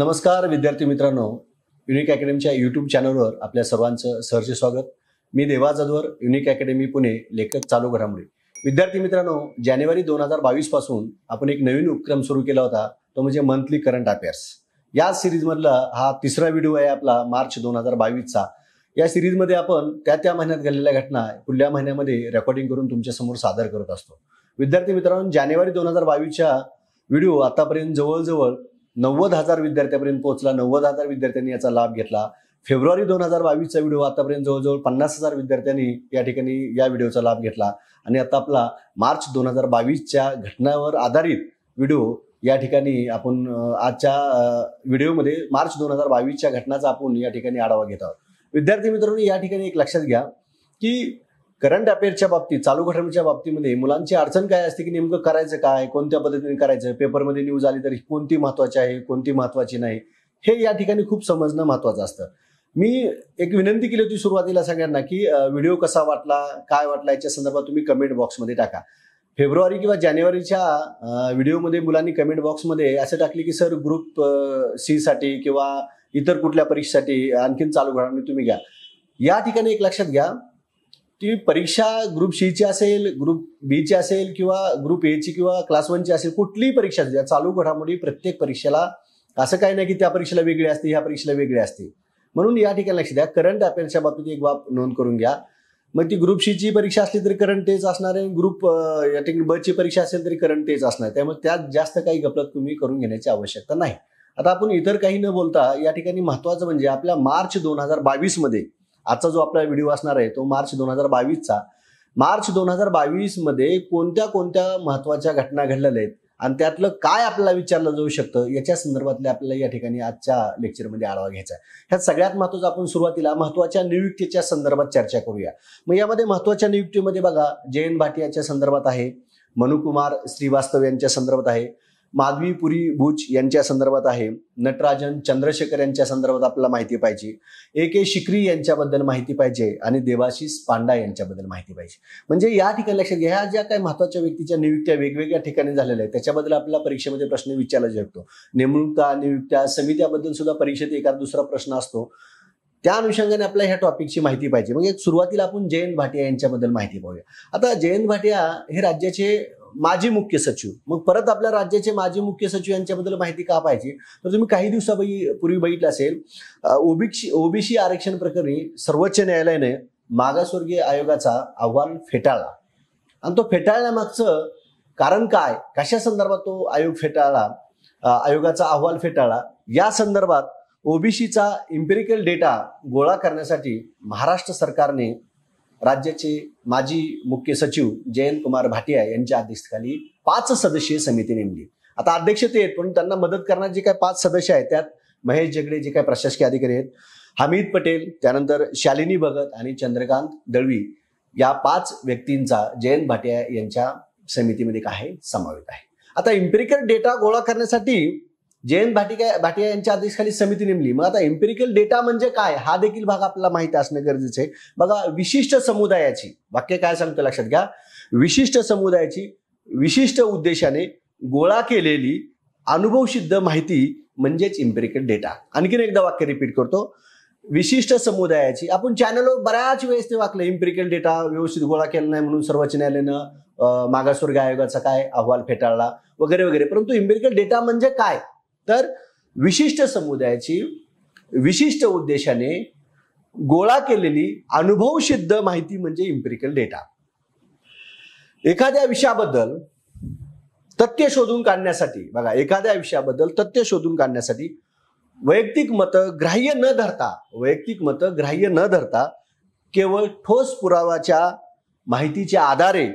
नमस्कार विद्यार्थी मित्रांनो युनिक अकॅडमीच्या यूट्यूब चॅनलवर आपल्या सर्वांचं सहर्ष स्वागत मी देवा जाधवर युनिक अकॅडमी पुणे लेखक चालू घडामोडी विद्यार्थी मित्रांनो जानेवारी दोन हजार बावीस पासून आपण एक नवीन उपक्रम सुरू केला होता तो म्हणजे मंथली करंट अफेअर्स या सिरीजमधला हा तिसरा व्हिडिओ आहे आपला मार्च दोन हजार बावीसचा या सिरीजमध्ये आपण त्या त्या महिन्यात घडलेल्या घटना पुढल्या महिन्यामध्ये रेकॉर्डिंग करून तुमच्यासमोर सादर करत असतो विद्यार्थी मित्रांनो जानेवारी दोन हजार बावीसच्या व्हिडिओ आतापर्यंत जवळजवळ नव्वद हजार विद्यार्थ्यापर्यंत पोहोचला नव्वद हजार विद्यार्थ्यांनी याचा लाभ घेतला फेब्रुवारी दोन हजार बावीसचा व्हिडिओ आतापर्यंत जवळजवळ पन्नास हजार विद्यार्थ्यांनी या ठिकाणी या व्हिडिओचा लाभ घेतला आणि आता आपला मार्च दोन हजार बावीसच्या घटनावर आधारित व्हिडिओ या ठिकाणी आपण आजच्या व्हिडिओमध्ये मार्च दोन हजार बावीसच्या घटनाचा आपण या ठिकाणी आढावा घेत आहोत विद्यार्थी मित्रांनो या ठिकाणी एक लक्षात घ्या की करंट अफेअरच्या बाबतीत चालू घडामोडीच्या बाबतीमध्ये मुलांची अडचण काय असते की नेमकं करायचं काय कोणत्या पद्धतीने करायचं पेपरमध्ये न्यूज आली तरी कोणती महत्वाची आहे कोणती महत्वाची नाही हे या ठिकाणी खूप समजणं महत्वाचं असतं मी एक विनंती केली होती सुरुवातीला सगळ्यांना की व्हिडिओ कसा वाटला काय वाटला याच्या संदर्भात तुम्ही कमेंट बॉक्समध्ये टाका फेब्रुवारी किंवा जानेवारीच्या व्हिडिओमध्ये मुलांनी कमेंट बॉक्समध्ये असं टाकले की सर ग्रुप सीसाठी किंवा इतर कुठल्या परीक्षेसाठी आणखीन चालू घडामोडी तुम्ही घ्या या ठिकाणी एक लक्षात घ्या ती परीक्षा ग्रुप सी ची असेल ग्रुप बी ची असेल किंवा ग्रुप ए ची किंवा क्लास वनची असेल कुठलीही परीक्षा द्या चालू घडामोडी प्रत्येक परीक्षेला असं काही नाही की त्या परीक्षेला वेगळी असते ह्या परीक्षेला वेगळी असते म्हणून या ठिकाणी लक्ष द्या करंट अफेअर्सच्या बाबतीत एक बाब नोंद करून घ्या मग ती ग्रुप सी ची परीक्षा असली तरी करंट तेच असणार आहे ग्रुप या ठिकाणी ब ची परीक्षा असेल तरी करंट तेच असणार त्यामुळे त्यात जास्त काही गपलत तुम्ही करून घेण्याची आवश्यकता नाही आता आपण इतर काही न बोलता या ठिकाणी महत्वाचं म्हणजे आपल्या मार्च दोन हजार बावीसमध्ये आजचा जो आपला व्हिडिओ असणार आहे तो मार्च दोन हजार बावीसचा मार्च दोन हजार मध्ये कोणत्या कोणत्या महत्वाच्या घटना घडलेल्या आहेत आणि त्यातलं काय आपल्याला विचारलं जाऊ शकतं याच्या संदर्भातले आपल्याला या ठिकाणी आजच्या लेक्चरमध्ये आढावा घ्यायचा आहे ह्या सगळ्यात महत्वाचं आपण सुरुवातीला महत्वाच्या नियुक्तीच्या संदर्भात चर्चा करूया मग यामध्ये महत्वाच्या नियुक्तीमध्ये बघा जयंत भाटियाच्या संदर्भात आहे मनुकुमार श्रीवास्तव यांच्या संदर्भात आहे माधवी पुरी भुज यांच्या संदर्भात आहे नटराजन चंद्रशेखर यांच्या संदर्भात आपल्याला माहिती पाहिजे ए के शिक्री यांच्याबद्दल माहिती पाहिजे आणि देवाशिष पांडा यांच्याबद्दल माहिती पाहिजे म्हणजे या ठिकाणी लक्षात घ्या ह्या ज्या काही महत्वाच्या व्यक्तीच्या नियुक्त्या वेगवेगळ्या ठिकाणी झालेल्या आहेत त्याच्याबद्दल आपल्याला परीक्षेमध्ये प्रश्न विचारला शकतो नेमणुका नियुक्त्या समित्याबद्दल सुद्धा परीक्षेत एखादा दुसरा प्रश्न असतो त्या अनुषंगाने आपल्या ह्या टॉपिकची माहिती पाहिजे म्हणजे सुरुवातीला आपण जयंत भाटिया यांच्याबद्दल माहिती पाहूया आता जयंत भाटिया हे राज्याचे माजी मुख्य सचिव मग परत आपल्या राज्याचे माजी मुख्य सचिव यांच्याबद्दल माहिती का पाहिजे तर तुम्ही काही दिवसापूर्वी पूर्वी बघितलं असेल ओबीसी ओबीसी आरक्षण प्रकरणी सर्वोच्च न्यायालयाने मागासवर्गीय आयोगाचा अहवाल फेटाळला आणि तो फेटाळण्यामागचं कारण काय कशा संदर्भात तो आयोग फेटाळला आयोगाचा अहवाल फेटाळला या संदर्भात ओबीसीचा इम्पेरिकल डेटा गोळा करण्यासाठी महाराष्ट्र सरकारने राज्याचे माजी मुख्य सचिव जयंत कुमार भाटिया यांच्या अध्यक्षतेखाली पाच सदस्यीय समिती नेमली आता अध्यक्ष ते आहेत पण त्यांना मदत करणारे जे काय पाच सदस्य आहेत त्यात महेश जगडे जे काय प्रशासकीय अधिकारी आहेत हमीद पटेल त्यानंतर शालिनी भगत आणि चंद्रकांत दळवी या पाच व्यक्तींचा जयंत भाटिया यांच्या समितीमध्ये काय समावेश आहे आता इम्पेरिकल डेटा गोळा करण्यासाठी जयंत भाटिका भाटिया यांच्या आदेशाखाली समिती नेमली मग आता एम्पेरिकल डेटा म्हणजे काय हा देखील भाग आपल्याला माहिती असणं गरजेचं आहे बघा विशिष्ट समुदायाची वाक्य काय सांगतो लक्षात घ्या विशिष्ट समुदायाची विशिष्ट उद्देशाने गोळा केलेली अनुभवसिद्ध माहिती म्हणजेच इम्पेरिकल डेटा आणखीन एकदा वाक्य रिपीट करतो विशिष्ट समुदायाची आपण चॅनलवर बऱ्याच वेळेस ते वाकलं इम्पेरिकल डेटा व्यवस्थित गोळा केला नाही म्हणून सर्वोच्च न्यायालयानं मागासवर्ग आयोगाचा काय अहवाल फेटाळला वगैरे वगैरे परंतु इम्पेरिकल डेटा म्हणजे काय तर विशिष्ट समुदायाची विशिष्ट उद्देशाने गोळा केलेली अनुभवसिद्ध माहिती म्हणजे इम्पेरिकल डेटा एखाद्या विषयाबद्दल तथ्य शोधून काढण्यासाठी बघा एखाद्या विषयाबद्दल तथ्य शोधून काढण्यासाठी वैयक्तिक मतं ग्राह्य न धरता वैयक्तिक मतं ग्राह्य न धरता केवळ ठोस पुरावाच्या माहितीच्या आधारे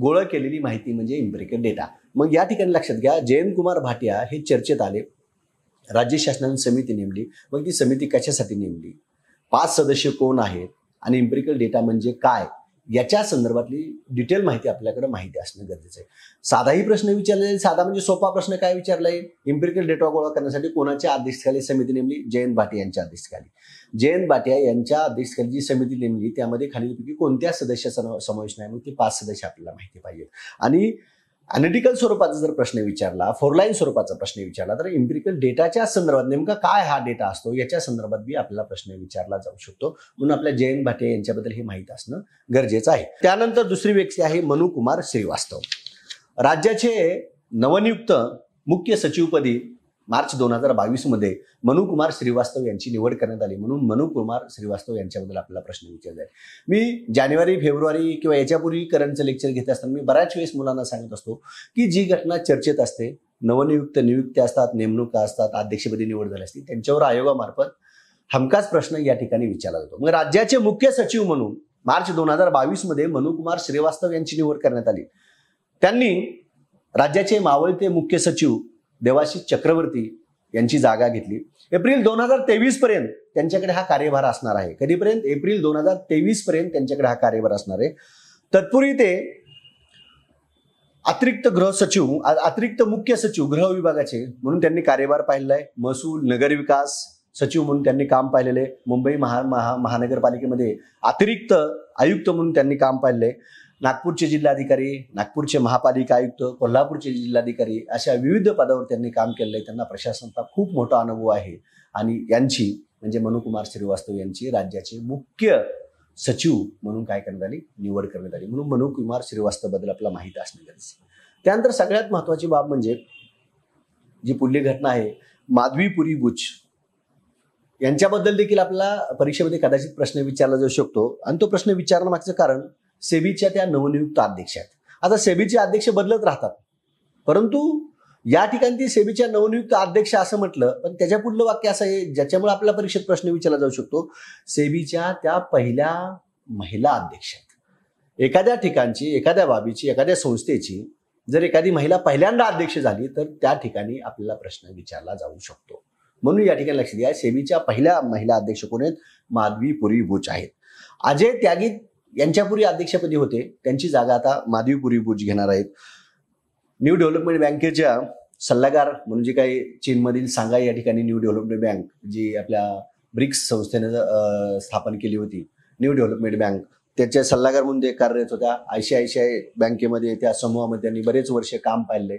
गोळा केलेली माहिती म्हणजे इम्पेरिकल डेटा मग या ठिकाणी लक्षात घ्या जयंत कुमार भाटिया हे चर्चेत आले राज्य शासनाने समिती नेमली मग ती समिती कशासाठी नेमली पाच सदस्य कोण आहेत आणि इम्पेरिकल डेटा म्हणजे काय याच्या संदर्भातली डिटेल माहिती आपल्याकडे माहिती असणं गरजेचं आहे साधाही प्रश्न विचारला जाईल साधा म्हणजे सोपा प्रश्न काय विचारला येईल इम्पेरिकल डेटा गोळा करण्यासाठी कोणाच्या अध्यक्षखाली समिती नेमली जयंत भाटिया यांच्या अध्यक्षखाली जयंत भाटिया यांच्या अध्यक्षखाली जी समिती नेमली त्यामध्ये खालीलपैकी कोणत्या सदस्याचा समावेश नाही मग ती पाच सदस्य आपल्याला माहिती पाहिजे आणि अनालिटिकल स्वरूपाचा जर प्रश्न विचारला फोरलाईन स्वरूपाचा प्रश्न विचारला तर इम्पिरिकल डेटाच्या संदर्भात नेमका काय हा डेटा असतो याच्या संदर्भात बी आपल्याला प्रश्न विचारला जाऊ शकतो म्हणून आपल्या जयंत भाटे यांच्याबद्दल हे माहीत असणं गरजेचं आहे त्यानंतर दुसरी व्यक्ती आहे मनुकुमार श्रीवास्तव राज्याचे नवनियुक्त मुख्य सचिवपदी मार्च दोन हजार बावीसमध्ये मनुकुमार श्रीवास्तव यांची निवड करण्यात आली म्हणून मनुकुमार श्रीवास्तव यांच्याबद्दल आपला प्रश्न विचारला आहे मी जानेवारी फेब्रुवारी किंवा याच्यापूर्वी करंटचं लेक्चर घेत असताना मी बऱ्याच वेळेस मुलांना सांगत असतो की जी घटना चर्चेत असते नवनियुक्त नियुक्त्या असतात नेमणुका असतात अध्यक्षपदी निवड झाली असती त्यांच्यावर आयोगामार्फत हमखास प्रश्न या ठिकाणी विचारला जातो मग राज्याचे मुख्य सचिव म्हणून मार्च दोन हजार बावीसमध्ये मनुकुमार श्रीवास्तव यांची निवड करण्यात आली त्यांनी राज्याचे मावळते मुख्य सचिव देवाशी चक्रवर्ती यांची जागा घेतली एप्रिल दोन हजार तेवीस पर्यंत त्यांच्याकडे हा कार्यभार असणार आहे कधीपर्यंत एप्रिल दोन हजार तेवीस पर्यंत त्यांच्याकडे हा कार्यभार असणार आहे तत्पूर्वी ते अतिरिक्त गृह सचिव अतिरिक्त मुख्य सचिव गृह विभागाचे म्हणून त्यांनी कार्यभार पाहिलेला आहे महसूल नगरविकास सचिव म्हणून त्यांनी काम पाहिलेले मुंबई महा महा महानगरपालिकेमध्ये अतिरिक्त आयुक्त म्हणून त्यांनी काम पाहिलेलं नागपूरचे जिल्हाधिकारी नागपूरचे महापालिका आयुक्त कोल्हापूरचे जिल्हाधिकारी अशा विविध पदावर त्यांनी काम केलेलं आहे त्यांना प्रशासनाचा खूप मोठा अनुभव आहे आणि यांची म्हणजे मनुकुमार श्रीवास्तव यांची राज्याचे मुख्य सचिव म्हणून काय करण्यात आली निवड करण्यात आली म्हणून मनुकुमार श्रीवास्तवबद्दल आपल्याला माहीत असणं गरजेचं त्यानंतर सगळ्यात महत्त्वाची बाब म्हणजे जी पुढली घटना आहे माधवीपुरी बुच यांच्याबद्दल देखील आपला परीक्षेमध्ये कदाचित प्रश्न विचारला जाऊ शकतो आणि तो प्रश्न विचारण्यामागचं कारण सेबीच्या त्या नवनियुक्त अध्यक्ष आहेत आता सेबीचे अध्यक्ष बदलत राहतात परंतु या ठिकाणी ती सेबीच्या नवनियुक्त अध्यक्ष असं म्हटलं पण त्याच्या पुढलं वाक्य असं आहे ज्याच्यामुळे आपल्या परीक्षेत प्रश्न विचारला जाऊ शकतो सेबीच्या त्या पहिल्या महिला अध्यक्ष एखाद्या ठिकाणची एखाद्या बाबीची एखाद्या संस्थेची जर एखादी महिला पहिल्यांदा अध्यक्ष झाली तर त्या ठिकाणी आपल्याला प्रश्न विचारला जाऊ शकतो म्हणून या ठिकाणी लक्ष द्या सेबीच्या पहिल्या महिला अध्यक्ष कोण आहेत माधवी पुरी बुच आहेत अजय त्यागी यांच्यापूर्वी अध्यक्षपदी होते त्यांची जागा आता माधवी बुज घेणार आहेत न्यू डेव्हलपमेंट बँकेच्या सल्लागार म्हणून जे काही चीनमधील सांगा या ठिकाणी न्यू डेव्हलपमेंट बँक जी आपल्या ब्रिक्स संस्थेने स्थापन केली होती न्यू डेव्हलपमेंट बँक त्याच्या सल्लागार म्हणून ते कार्यरत होत्या आय बँकेमध्ये त्या समूहामध्ये त्यांनी बरेच वर्ष काम पाहिले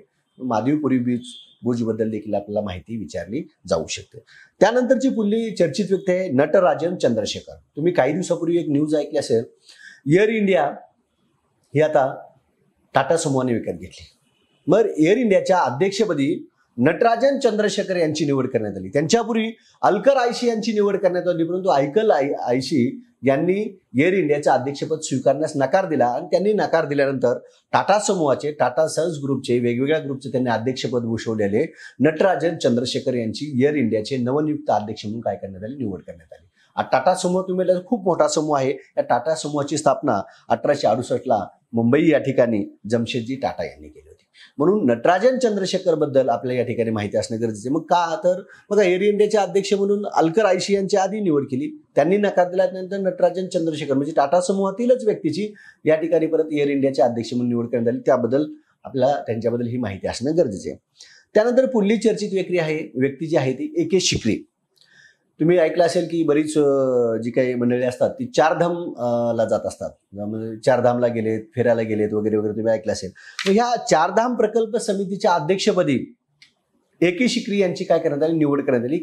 माधवीपुरी बीज बद्दल देखील आपल्याला माहिती विचारली जाऊ शकते त्यानंतरची पुढली चर्चित व्यक्ती आहे नटराजन चंद्रशेखर तुम्ही काही दिवसापूर्वी एक न्यूज ऐकली असेल एअर इंडिया ही आता टाटा समूहाने विकत घेतली मग एअर इंडियाच्या अध्यक्षपदी नटराजन चंद्रशेखर यांची निवड करण्यात आली त्यांच्यापूर्वी अलकर आयशी यांची निवड करण्यात आली परंतु आयकल आय आयशी यांनी एअर इंडियाचं अध्यक्षपद स्वीकारण्यास नकार दिला आणि त्यांनी नकार दिल्यानंतर टाटा समूहाचे टाटा सन्स ग्रुपचे वेगवेगळ्या ग्रुपचे त्यांनी अध्यक्षपद भूषवलेले नटराजन चंद्रशेखर यांची एअर इंडियाचे नवनियुक्त अध्यक्ष म्हणून काय करण्यात आली निवड करण्यात आली टाटा समूह तुम्ही खूप मोठा समूह आहे या टाटा समूहाची स्थापना अठराशे अडुसष्टला मुंबई या ठिकाणी जमशेदजी टाटा यांनी केली होती म्हणून नटराजन चंद्रशेखर बद्दल आपल्याला या ठिकाणी माहिती असणं आहे मग का तर मग एअर इंडियाचे अध्यक्ष म्हणून अलकर आयशी यांची आधी निवड केली त्यांनी नकार दिल्यानंतर नटराजन चंद्रशेखर म्हणजे टाटा समूहातीलच व्यक्तीची या ठिकाणी परत एअर इंडियाचे अध्यक्ष म्हणून निवड करण्यात आली त्याबद्दल आपल्याला त्यांच्याबद्दल ही माहिती असणं गरजेचे आहे त्यानंतर पुढली चर्चित व्यक्ती आहे व्यक्ती जी आहे ती ए के शिकरी तुम्ही ऐकलं असेल की बरीच जी काही मंडळी असतात ती चारधाम ला जात असतात म्हणजे चारधामला गेलेत फिरायला गेलेत वगैरे वगैरे तुम्ही ऐकलं असेल तर ह्या चारधाम प्रकल्प समितीच्या अध्यक्षपदी ए के यांची काय करण्यात आली निवड करण्यात आली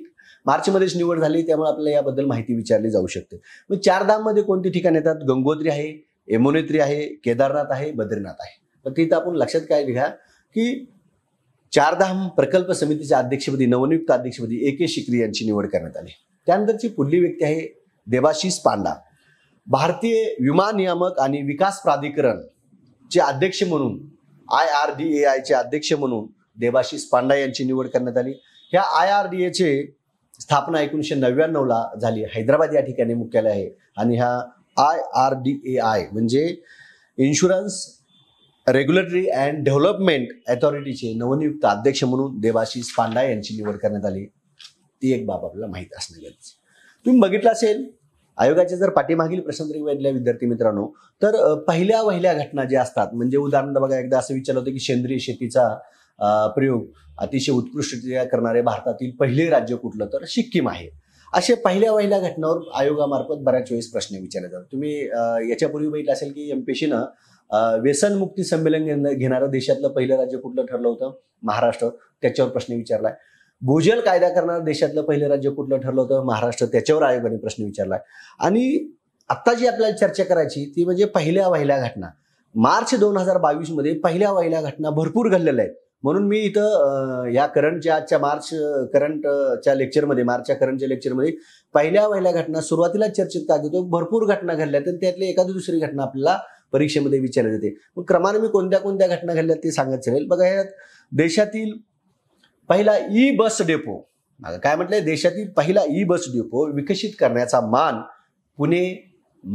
मार्चमध्येच निवड झाली त्यामुळे आपल्याला याबद्दल माहिती विचारली जाऊ शकते मग चारधाममध्ये कोणती ठिकाण येतात गंगोत्री आहे यमुनेत्री आहे केदारनाथ आहे बद्रीनाथ आहे तर तिथं आपण लक्षात काय घ्या की चारधाम प्रकल्प समितीच्या अध्यक्षपदी नवनियुक्त अध्यक्षपदी ए के यांची निवड करण्यात आली त्यानंतरची पुढली व्यक्ती आहे देवाशिष पांडा भारतीय विमा नियामक आणि विकास प्राधिकरण चे अध्यक्ष म्हणून आय आर डी ए आयचे अध्यक्ष म्हणून देवाशिष पांडा यांची निवड करण्यात आली ह्या आय आर डी एचे स्थापना एकोणीसशे नव्याण्णवला झाली हैदराबाद या ठिकाणी मुख्यालय आहे आणि ह्या I R D A I म्हणजे इन्शुरन्स रेग्युलेटरी अँड डेव्हलपमेंट अथॉरिटीचे नवनियुक्त अध्यक्ष म्हणून देवाशिष पांडा यांची निवड करण्यात आली ती एक बाब आपल्याला माहीत असणं गरजेचं तुम्ही बघितलं असेल आयोगाचे जर पाठीमागील प्रश्नतरी वेधल्या विद्यार्थी मित्रांनो तर पहिल्या वहिल्या घटना ज्या असतात म्हणजे उदाहरण बघा एकदा असं विचारलं होतं की सेंद्रिय शेतीचा प्रयोग अतिशय उत्कृष्टरित्या करणारे भारतातील पहिले राज्य कुठलं तर सिक्कीम आहे असे पहिल्या वहिल्या घटनावर आयोगामार्फत बऱ्याच वेळेस प्रश्न विचारले जातात तुम्ही याच्यापूर्वी बघितलं असेल की एमपीसीनं व्यसनमुक्ती संमेलन घेणारं देशातलं पहिलं राज्य कुठलं ठरलं होतं महाराष्ट्र त्याच्यावर प्रश्न विचारलाय भूजल कायदा करणार देशातलं पहिलं राज्य कुठलं ठरलं होतं महाराष्ट्र त्याच्यावर आयोगाने प्रश्न विचारलाय आणि आत्ता जी आपल्याला चर्चा करायची ती म्हणजे पहिल्या वहिल्या घटना मार्च दोन हजार बावीस मध्ये पहिल्या वहिल्या घटना भरपूर घडलेल्या आहेत म्हणून मी इथं या करंटच्या आजच्या मार्च करंटच्या लेक्चरमध्ये मार्चच्या करंटच्या लेक्चरमध्ये पहिल्या वहिल्या घटना सुरुवातीला चर्चेत का घेतो भरपूर घटना घडल्या तर त्यातली एखादी दुसरी घटना आपल्याला परीक्षेमध्ये विचारली जाते मग क्रमाने मी कोणत्या कोणत्या घटना घडल्या ते सांगत चालेल बघा देशातील पहिला ई बस डेपो काय म्हटलंय देशातील पहिला ई बस डेपो विकसित करण्याचा मान पुणे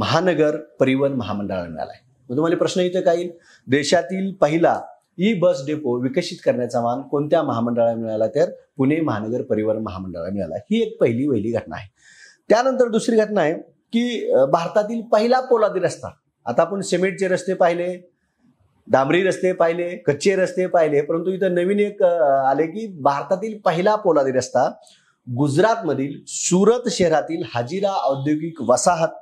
महानगर परिवहन महामंडळाला मिळाला आहे मग तुम्हाला प्रश्न इथं काय येईल देशातील पहिला ई बस डेपो विकसित करण्याचा मान कोणत्या महामंडळाला मिळाला तर पुणे महानगर परिवहन महामंडळाला मिळाला ही एक पहिली वहिली घटना आहे त्यानंतर दुसरी घटना आहे की भारतातील पहिला पोलादी रस्ता आता आपण सिमेंटचे रस्ते पाहिले डांबरी रस्ते पाहिले कच्चे रस्ते पाहिले परंतु इथं नवीन एक आले की भारतातील पहिला पोलादी रस्ता गुजरातमधील सुरत शहरातील हाजिरा औद्योगिक वसाहत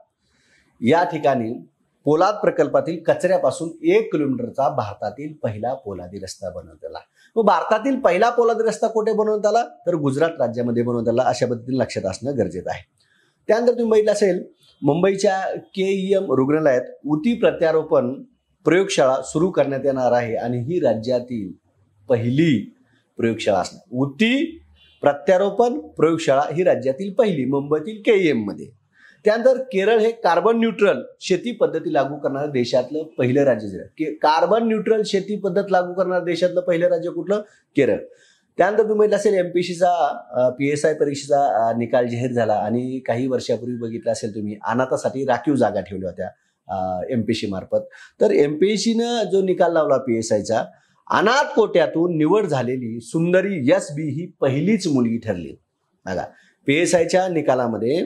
या ठिकाणी पोलाद प्रकल्पातील कचऱ्यापासून एक किलोमीटरचा भारतातील पहिला पोलादी रस्ता बनवण्यात आला मग भारतातील पहिला पोलादी रस्ता कुठे बनवण्यात आला तर गुजरात राज्यामध्ये बनवण्यात आला अशा पद्धतीने लक्षात असणं गरजेचं आहे त्यानंतर तुम्ही बघितलं असेल मुंबईच्या के ई एम रुग्णालयात उती प्रत्यारोपण प्रयोगशाळा सुरू करण्यात येणार आहे आणि ही राज्यातील पहिली प्रयोगशाळा असणार उती प्रत्यारोपण प्रयोगशाळा ही राज्यातील पहिली मुंबईतील के e मध्ये त्यानंतर केरळ हे कार्बन न्यूट्रल शेती पद्धती लागू करणारं देशातलं पहिलं राज्य झालं कार्बन न्यूट्रल शेती पद्धत लागू करणारं देशातलं पहिलं राज्य कुठलं केरळ त्यानंतर तुम्ही म्हटलं असेल एमपीसीचा पी एस आय परीक्षेचा निकाल जाहीर झाला आणि काही वर्षापूर्वी बघितलं असेल तुम्ही अनाथासाठी राखीव जागा ठेवल्या होत्या एम पी मार्फत तर एम पी सीनं जो निकाल लावला पी एस आयचा अनाथ कोट्यातून निवड झालेली सुंदरी यस बी ही पहिलीच मुलगी ठरली बघा पी एस आयच्या निकालामध्ये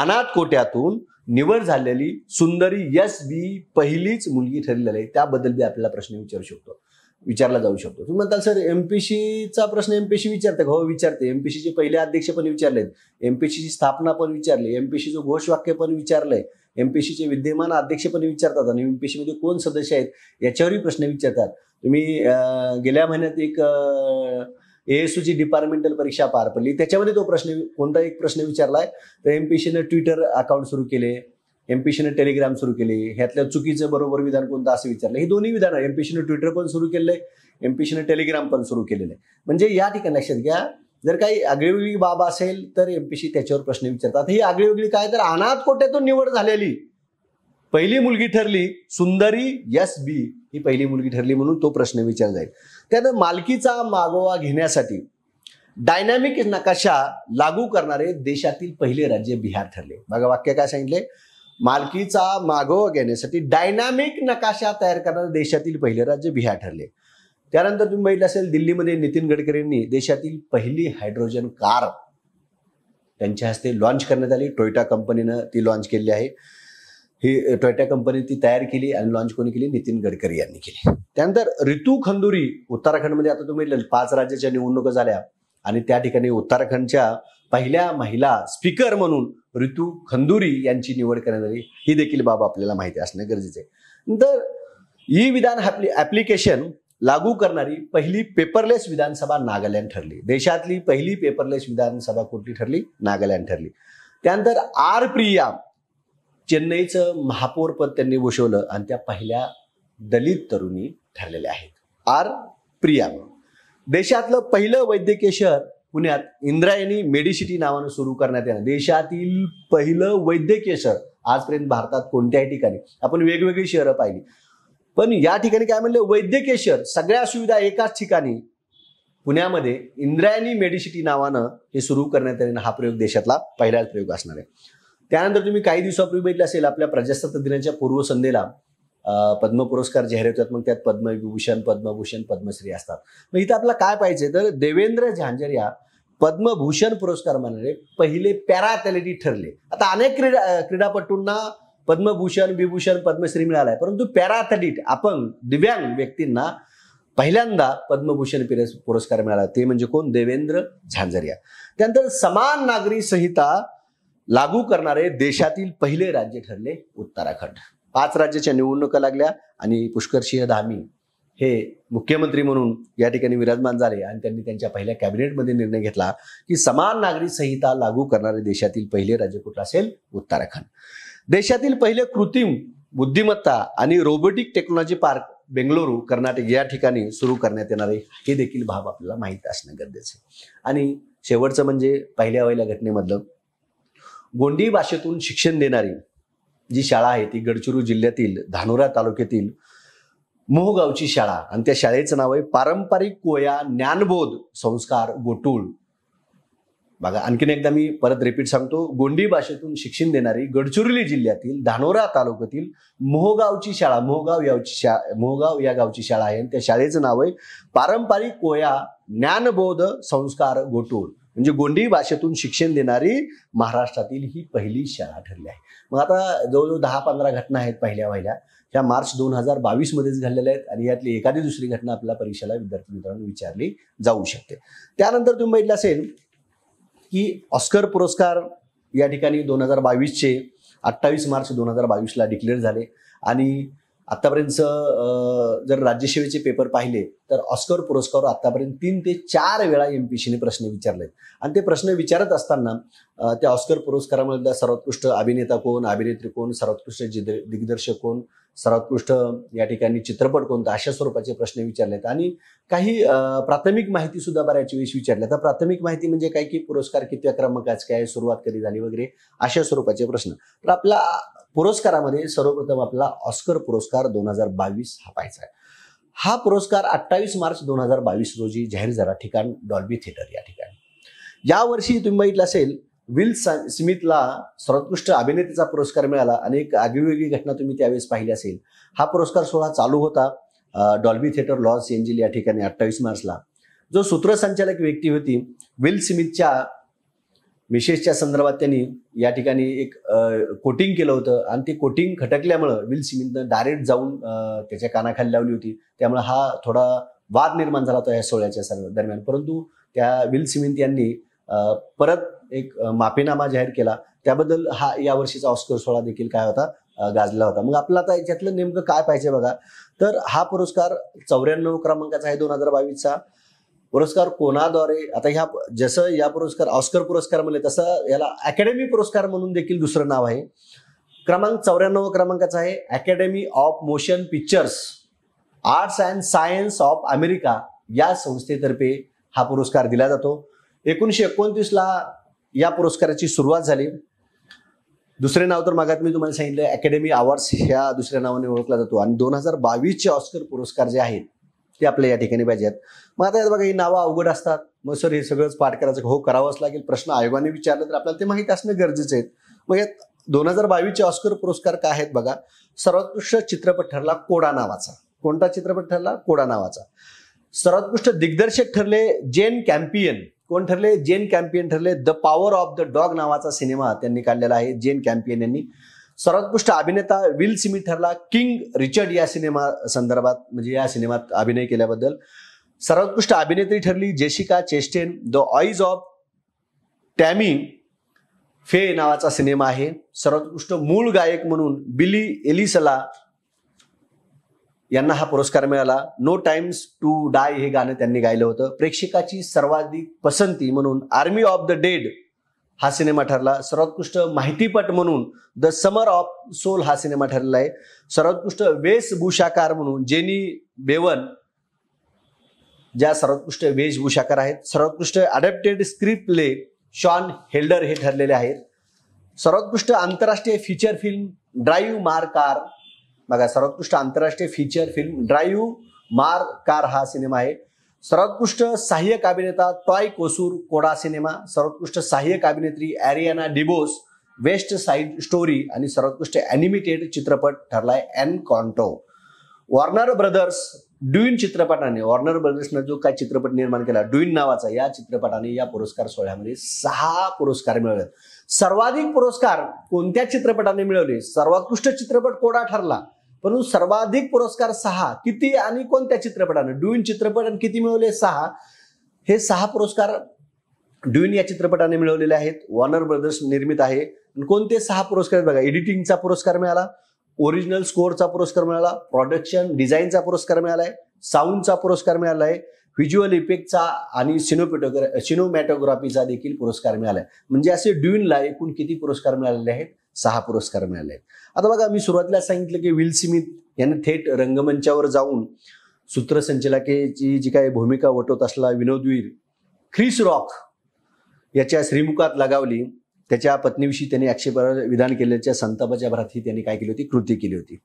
अनाथ कोट्यातून निवड झालेली सुंदरी यस बी पहिलीच मुलगी ठरलेली आहे त्याबद्दल बी आपल्याला प्रश्न विचारू शकतो विचारला जाऊ शकतो तुम्ही म्हणताल सर एमपीसीचा प्रश्न सी विचारते हो विचारते एमपीसीचे पहिले अध्यक्ष पण विचारलेत एमपीसीची स्थापना पण विचारली पी जो घोषवाक्य पण विचारलंय सीचे विद्यमान अध्यक्ष पण विचारतात आणि सीमध्ये कोण सदस्य आहेत याच्यावरही प्रश्न विचारतात तुम्ही गेल्या महिन्यात एक ची डिपार्टमेंटल परीक्षा पार पडली त्याच्यामध्ये तो प्रश्न कोणता एक प्रश्न विचारलाय तर एमपीसीनं ट्विटर अकाउंट सुरू केले एमपीसीनं टेलिग्राम सुरू केले ह्यातल्या चुकीचं बरोबर विधान कोणतं असं विचारलं हे दोन्ही विधानं एमपीसीनं ट्विटर पण सुरू केलं आहे एमपीसीनं टेलिग्राम पण सुरू केलेलं आहे म्हणजे या ठिकाणी लक्षात घ्या जर काही आगळीवेगळी बाब असेल तर एमपीसी त्याच्यावर प्रश्न विचारतात ही आगळीवेगळी काय तर अनाथ कोट्यातून निवड झालेली पहिली मुलगी ठरली सुंदरी यस बी ही पहिली मुलगी ठरली म्हणून तो प्रश्न विचारला जाईल त्यानंतर मालकीचा मागोवा घेण्यासाठी डायनॅमिक नकाशा लागू करणारे देशातील पहिले राज्य बिहार ठरले बघा वाक्य काय सांगितले मालकीचा मागोवा घेण्यासाठी डायनामिक नकाशा तयार करणारे देशातील पहिले राज्य बिहार ठरले त्यानंतर तुम्ही बघितलं असेल दिल्लीमध्ये नितीन गडकरींनी देशातील पहिली हायड्रोजन कार त्यांच्या हस्ते लॉन्च करण्यात आली टोयोटा कंपनीनं ती लॉन्च केली आहे ही टोयटा कंपनी ती तयार केली आणि लॉन्च कोणी केली नितीन गडकरी यांनी केली त्यानंतर ऋतू खंदुरी उत्तराखंडमध्ये आता तुम्ही पाच राज्याच्या निवडणुका झाल्या आणि त्या ठिकाणी उत्तराखंडच्या पहिल्या महिला स्पीकर म्हणून ऋतू खंदुरी यांची निवड करण्यात आली ही देखील बाब आपल्याला माहिती असणं गरजेचं आहे नंतर ई विधान ॲप्लिकेशन लागू करणारी पहिली पेपरलेस विधानसभा नागालँड ठरली देशातली पहिली पेपरलेस विधानसभा कोणती ठरली नागालँड ठरली त्यानंतर आर प्रिया चेन्नईचं महापौर पद त्यांनी भूषवलं आणि त्या पहिल्या दलित तरुणी ठरलेल्या आहेत आर प्रिया देशातलं पहिलं वैद्यकीय शहर पुण्यात इंद्रायणी मेडिसिटी नावानं सुरू करण्यात येणार देशातील पहिलं वैद्यकीय शहर आजपर्यंत भारतात कोणत्याही ठिकाणी आपण वेगवेगळी शहरं पाहिली पण या ठिकाणी काय म्हणलं वैद्यकीय सगळ्या सुविधा एकाच ठिकाणी पुण्यामध्ये इंद्रायणी मेडिसिटी नावानं हे सुरू करण्यात आलेला हा प्रयोग देशातला पहिलाच प्रयोग असणार आहे त्यानंतर तुम्ही काही दिवसापूर्वी बघितलं असेल आपल्या प्रजासत्ताक दिनाच्या पूर्वसंध्येला पद्म पुरस्कार जाहीर होतात मग त्यात पद्मविभूषण पद्मभूषण पद्मश्री असतात मग इथं आपल्याला काय पाहिजे तर देवेंद्र झांजर पद्मभूषण पुरस्कार मानले पहिले पॅरा ठरले आता अनेक क्रीडा क्रीडापटूंना पद्मभूषण विभूषण पद्मश्री मिळालाय परंतु पॅराथलीट आपण दिव्यांग व्यक्तींना पहिल्यांदा पद्मभूषण पुरस्कार मिळाला ते म्हणजे कोण देवेंद्र झांझरिया त्यानंतर समान नागरी संहिता लागू करणारे देशातील पहिले राज्य ठरले उत्तराखंड पाच राज्याच्या निवडणुका लागल्या आणि सिंह धामी हे मुख्यमंत्री म्हणून या ठिकाणी विराजमान झाले आणि त्यांनी त्यांच्या पहिल्या कॅबिनेटमध्ये निर्णय घेतला की समान नागरी संहिता लागू करणारे देशातील पहिले राज्य कुठलं असेल उत्तराखंड देशातील पहिले कृत्रिम बुद्धिमत्ता आणि robotic technology park Bengaluru Karnataka या ठिकाणी सुरू करण्यात येणार आहे हे देखील भाव आपल्याला माहीत असणं गरजेचं आहे आणि शेवटचं म्हणजे पहिल्या वहिल्या घटनेमधलं गोंडी भाषेतून शिक्षण देणारी जी शाळा आहे ती गडचिरोली जिल्ह्यातील धानोरा तालुक्यातील मोहगावची शाळा आणि त्या शाळेचं नाव आहे पारंपरिक कोया ज्ञानबोध संस्कार गोटूळ बघा आणखीन एकदा मी परत रिपीट सांगतो गोंडी भाषेतून शिक्षण देणारी गडचिरोली जिल्ह्यातील धानोरा तालुक्यातील मोहगावची शाळा मोहगाव याची शाळा मोहगाव या गावची शाळा आहे त्या शाळेचं नाव आहे पारंपरिक कोया ज्ञानबोध संस्कार गोटूळ म्हणजे गोंडी भाषेतून शिक्षण देणारी महाराष्ट्रातील ही पहिली शाळा ठरली आहे मग आता जवळजवळ दहा पंधरा घटना आहेत पहिल्या पहिल्या ह्या मार्च दोन हजार मध्येच घडलेल्या आहेत आणि यातली एखादी दुसरी घटना आपल्या परीक्षेला विद्यार्थी मित्रांनो विचारली जाऊ शकते त्यानंतर तुम्ही बघितलं असेल की ऑस्कर पुरस्कार या ठिकाणी दोन हजार बावीसचे अठ्ठावीस मार्च दोन हजार बावीसला डिक्लेअर झाले आणि आत्तापर्यंत जर राज्यसेवेचे पेपर पाहिले तर ऑस्कर पुरस्कार आत्तापर्यंत तीन ते चार वेळा एम पी सीने प्रश्न विचारले आणि ते प्रश्न विचारत असताना त्या ऑस्कर पुरस्कारामधला सर्वोत्कृष्ट अभिनेता कोण अभिनेत्री कोण सर्वोत्कृष्ट दिग्दर्शक कोण सर्वोत्कृष्ट या ठिकाणी चित्रपट कोणता अशा स्वरूपाचे प्रश्न विचारलेत आणि काही प्राथमिक माहिती सुद्धा बऱ्याच वेळेस विचारल्या तर प्राथमिक माहिती म्हणजे काय की पुरस्कार कितव्या क्रमांकाचे काय सुरुवात कधी झाली वगैरे अशा स्वरूपाचे प्रश्न तर आपला पुरस्कारामध्ये सर्वप्रथम आपला ऑस्कर पुरस्कार दोन हजार बावीस हा पाहायचा आहे हा पुरस्कार अठ्ठावीस मार्च दोन हजार बावीस रोजी जाहीर झाला ठिकाण डॉल्बी थिएटर या ठिकाणी यावर्षी तुम्ही बघितलं असेल विल स्मिथला सर्वोत्कृष्ट अभिनेतेचा पुरस्कार मिळाला आणि एक आगळीवेगळी घटना तुम्ही त्यावेळेस पाहिली असेल हा पुरस्कार सोहळा चालू होता डॉल्बी थिएटर लॉस एंजिल या ठिकाणी अठ्ठावीस मार्चला जो सूत्रसंचालक व्यक्ती होती विल स्मिथच्या मिशेसच्या संदर्भात त्यांनी या ठिकाणी एक कोटिंग केलं होतं आणि ते कोटिंग खटकल्यामुळं विल स्मिथनं डायरेक्ट जाऊन त्याच्या कानाखाली लावली होती त्यामुळे हा थोडा वाद निर्माण झाला होता या सोहळ्याच्या दरम्यान परंतु त्या विल स्मिथ यांनी परत एक माफीनामा जाहीर केला त्याबद्दल हा या वर्षीचा ऑस्कर सोहळा देखील काय होता गाजला होता मग आपला आता याच्यातलं नेमकं काय पाहिजे बघा तर हा पुरस्कार चौऱ्याण्णव क्रमांकाचा आहे दोन हजार बावीसचा पुरस्कार कोणाद्वारे आता ह्या जसं या पुरस्कार ऑस्कर पुरस्कार म्हणले तसं याला अकॅडमी पुरस्कार म्हणून देखील दुसरं नाव आहे क्रमांक चौऱ्याण्णव क्रमांकाचा आहे academy of motion pictures arts and science of America या संस्थेतर्फे हा पुरस्कार दिला जातो एकोणीसशे एकोणतीसला या पुरस्काराची सुरुवात झाली दुसरे नाव तर मागात मी तुम्हाला सांगितलं अकॅडमी अवॉर्ड्स ह्या दुसऱ्या नावाने ओळखला जातो आणि दोन हजार बावीसचे ऑस्कर पुरस्कार जे आहेत ते आपल्या या ठिकाणी पाहिजेत मग आता बघा ही नावं अवघड असतात मग सर हे सगळंच पाठ करायचं हो करावंच लागेल प्रश्न आयोगाने विचारलं तर आपल्याला ते माहीत असणं गरजेचं आहे मग यात दोन हजार बावीसचे ऑस्कर पुरस्कार काय आहेत बघा सर्वोत्कृष्ट चित्रपट ठरला कोडा नावाचा कोणता चित्रपट ठरला कोडा नावाचा सर्वोत्कृष्ट दिग्दर्शक ठरले जेन कॅम्पियन कोण ठरले जेन कॅम्पियन ठरले the power of the dog नावाचा सिनेमा त्यांनी काढलेला आहे जेन कॅम्पियन यांनी सर्वोत्कृष्ट अभिनेता विल सिमी ठरला किंग रिचर्ड या सिनेमा संदर्भात म्हणजे या सिनेमात अभिनय केल्याबद्दल सर्वोत्कृष्ट अभिनेत्री ठरली Jessica Chastain the eyes of Tammy Faye नावाचा सिनेमा आहे सर्वोत्कृष्ट मूळ गायक म्हणून बिली एलिसला यांना हा पुरस्कार मिळाला नो टाइम्स टू डाय हे गाणं त्यांनी गायलं होतं प्रेक्षकाची सर्वाधिक पसंती म्हणून आर्मी ऑफ द डेड हा सिनेमा ठरला सर्वोत्कृष्ट माहितीपट म्हणून द समर ऑफ सोल हा सिनेमा ठरलेला आहे सर्वोत्कृष्ट वेशभूषाकार म्हणून जेनी बेवन ज्या सर्वोत्कृष्ट वेशभूषाकार आहेत सर्वोत्कृष्ट adapted script play Sian Heder हे ठरलेले आहेत सर्वोत्कृष्ट आंतरराष्ट्रीय feature film drive my car बघा सर्वोत्कृष्ट आंतरराष्ट्रीय feature film drive my car हा सिनेमा आहे सर्वोत्कृष्ट सहाय्यक अभिनेता टॉय कोसूर कोडा सिनेमा सर्वोत्कृष्ट सहाय्यक अभिनेत्री Ariana DeBose west side story आणि सर्वोत्कृष्ट ॲनिमेटेड चित्रपट ठरलाय एन कॉन्टो वॉर्नर ब्रदर्स ड्युईन चित्रपटाने वॉर्नर ब्रदर्सनं जो काय चित्रपट निर्माण केला ड्युईन नावाचा या चित्रपटाने या पुरस्कार सोहळ्यामध्ये सहा पुरस्कार मिळवले सर्वाधिक पुरस्कार कोणत्या चित्रपटाने मिळवले सर्वोत्कृष्ट चित्रपट कोडा ठरला परंतु सर्वाधिक पुरस्कार सहा किती आणि कोणत्या चित्रपटानं डुईन आणि किती मिळवले सहा हे सहा पुरस्कार ड्युईन या चित्रपटाने मिळवलेले आहेत वॉर्नर ब्रदर्स निर्मित आहे कोणते सहा पुरस्कार बघा एडिटिंगचा पुरस्कार मिळाला ओरिजिनल स्कोअरचा पुरस्कार मिळाला प्रोडक्शन डिझाईनचा पुरस्कार मिळाला आहे साऊंडचा पुरस्कार मिळाला आहे व्हिज्युअल इफेक्टचा आणि सिनोपेटोग्रा सिनोमॅटोग्राफीचा देखील पुरस्कार मिळाला आहे म्हणजे असे ड्युईनला एकूण किती पुरस्कार मिळालेले आहेत सहा पुरस्कार मिळाले आता बघा मी सुरुवातीला सांगितलं की विल स्मिथ यांनी थेट रंगमंचावर जाऊन सूत्रसंचलकेची जी काही भूमिका वटवत असला विनोदवीर ख्रिस रॉक याच्या श्रीमुखात लगावली त्याच्या पत्नीविषयी त्यांनी आक्षेप विधान केल्याच्या संतापाच्या भरात ही त्यांनी काय केली होती कृती केली होती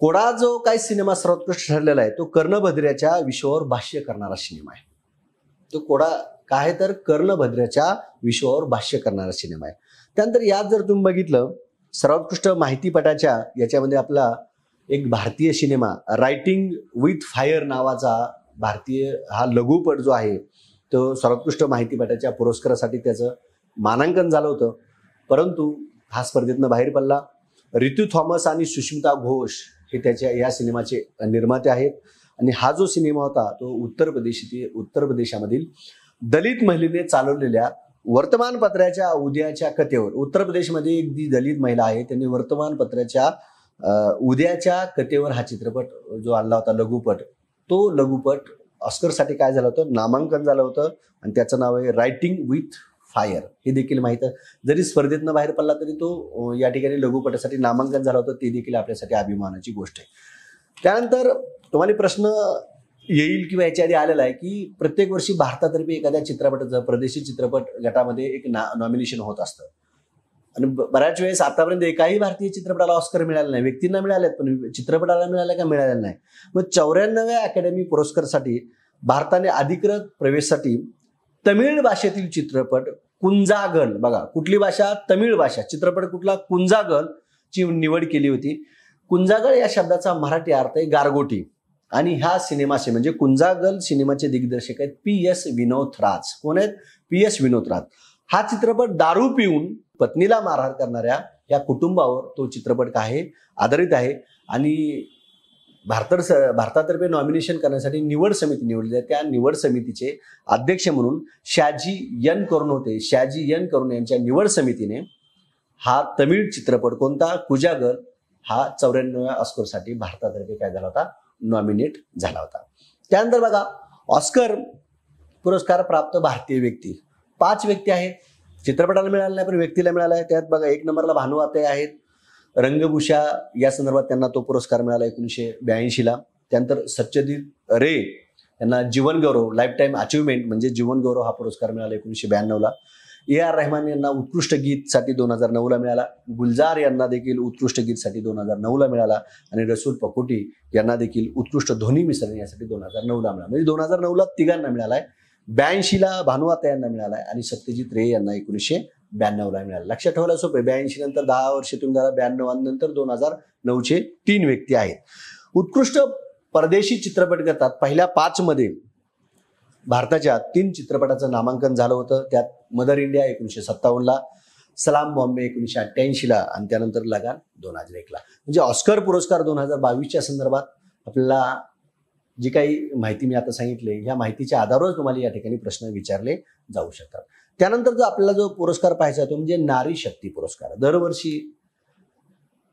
कोडा जो काय सिनेमा सर्वोत्कृष्ट ठरलेला आहे तो कर्णभद्र्याच्या विश्वावर भाष्य करणारा सिनेमा आहे तो कोडा काय तर कर्णभद्र्याच्या विश्वावर भाष्य करणारा सिनेमा आहे त्यानंतर यात जर तुम्ही बघितलं सर्वोत्कृष्ट माहितीपटाच्या याच्यामध्ये आपला एक भारतीय सिनेमा रायटिंग विथ फायर नावाचा भारतीय हा लघुपट जो आहे तो सर्वोत्कृष्ट माहितीपटाच्या पुरस्कारासाठी त्याचं मानांकन झालं होतं परंतु हा स्पर्धेतनं बाहेर पडला रितू थॉमस आणि सुष्मिता घोष हे त्याच्या या सिनेमाचे निर्माते आहेत आणि हा जो सिनेमा होता तो उत्तर प्रदेश उत्तर प्रदेशामधील दलित महिलेने चालवलेल्या वर्तमानपत्राच्या उद्याच्या कथेवर उत्तर प्रदेशमध्ये एक जी दलित महिला आहे त्यांनी वर्तमानपत्राच्या उद्याच्या कथेवर हा चित्रपट जो आणला होता लघुपट तो लघुपट ऑस्करसाठी काय झालं होतं नामांकन झालं होतं आणि त्याचं नाव आहे रायटिंग विथ फायर हे देखील माहीत जरी स्पर्धेतनं बाहेर पडला तरी तो या ठिकाणी लघुपटासाठी नामांकन झालं होतं ते देखील आपल्यासाठी अभिमानाची गोष्ट आहे त्यानंतर तुम्हाला प्रश्न येईल किंवा याच्या आधी आलेला आहे की प्रत्येक वर्षी भारतातर्फे एखाद्या चित्रपटाचं प्रदेशी चित्रपट गटामध्ये एक ना नॉमिनेशन होत असतं आणि बऱ्याच वेळेस आतापर्यंत एकाही भारतीय चित्रपटाला ऑस्कर मिळाला नाही व्यक्तींना मिळाले पण चित्रपटाला मिळाले का मिळाले नाही मग चौऱ्याण्णव्या अकॅडमी पुरस्कारसाठी भारताने अधिकृत प्रवेशसाठी तमिळ भाषेतील चित्रपट कुंजागल बघा कुठली भाषा तमिळ भाषा चित्रपट कुठला कुंजागल ची निवड केली होती कुंजागल या शब्दाचा मराठी अर्थ आहे गारगोटी आणि ह्या सिनेमाचे म्हणजे कुंजागल सिनेमाचे दिग्दर्शक आहेत पी एस विनोद राज कोण आहेत पी एस विनोद राज हा चित्रपट दारू पिऊन पत्नीला मारहाण करणाऱ्या या कुटुंबावर तो चित्रपट आहे आधारित आहे आणि भारतर भारतातर्फे नॉमिनेशन करण्यासाठी निवड समिती निवडली आहे त्या निवड समितीचे अध्यक्ष म्हणून शाजी यन करून होते शाजी यन करून यांच्या निवड समितीने हा तमिळ चित्रपट कोणता कुजागर हा चौऱ्याण्णव्या ऑस्करसाठी भारतातर्फे काय झाला होता नॉमिनेट झाला होता त्यानंतर बघा ऑस्कर पुरस्कार प्राप्त भारतीय व्यक्ती पाच व्यक्ती आहेत चित्रपटाला मिळाला नाही पण व्यक्तीला मिळाला आहे त्यात बघा एक नंबरला भानुवाते आहेत रंगभूषा या संदर्भात त्यांना तो पुरस्कार मिळाला एकोणीसशे ब्याऐंशीला त्यानंतर सत्यजित रे यांना जीवनगौरव लाईफ टाईम अचिव्हमेंट म्हणजे जीवनगौरव हा पुरस्कार मिळाला एकोणीसशे ब्याण्णवला ए आर रहमान यांना उत्कृष्ट गीतसाठी दोन हजार नऊला मिळाला गुलजार यांना देखील उत्कृष्ट गीतसाठी दोन हजार नऊला मिळाला आणि रसूल पकोटी यांना देखील उत्कृष्ट ध्वनी मिश्रण यासाठी दोन हजार नऊला मिळाला म्हणजे दोन हजार नऊला तिघांना मिळाला आहे ब्याऐंशीला भानुवाता यांना मिळाला आहे आणि सत्यजित रे यांना एकोणीसशे ब्याण्णवला मिळाला लक्षात ठेवायला सोपे ब्याऐंशी नंतर दहा वर्ष तुम्ही झाला ब्याण्णव नंतर दोन हजार नऊचे तीन व्यक्ती आहेत उत्कृष्ट परदेशी चित्रपट गटात पहिल्या पाचमध्ये भारताच्या तीन चित्रपटाचं नामांकन झालं होतं त्यात मदर इंडिया एकोणीसशे सत्तावन्नला सलाम बॉम्बे एकोणीसशे अठ्ठ्याऐंशीला आणि त्यानंतर लगान दोन हजार एकला म्हणजे ऑस्कर पुरस्कार दोन हजार बावीसच्या संदर्भात आपल्याला जी काही माहिती मी आता सांगितले ह्या माहितीच्या आधारावर तुम्हाला या ठिकाणी प्रश्न विचारले जाऊ शकतात त्यानंतर जो आपल्याला जो पुरस्कार पाहायचा तो म्हणजे नारी शक्ती पुरस्कार दरवर्षी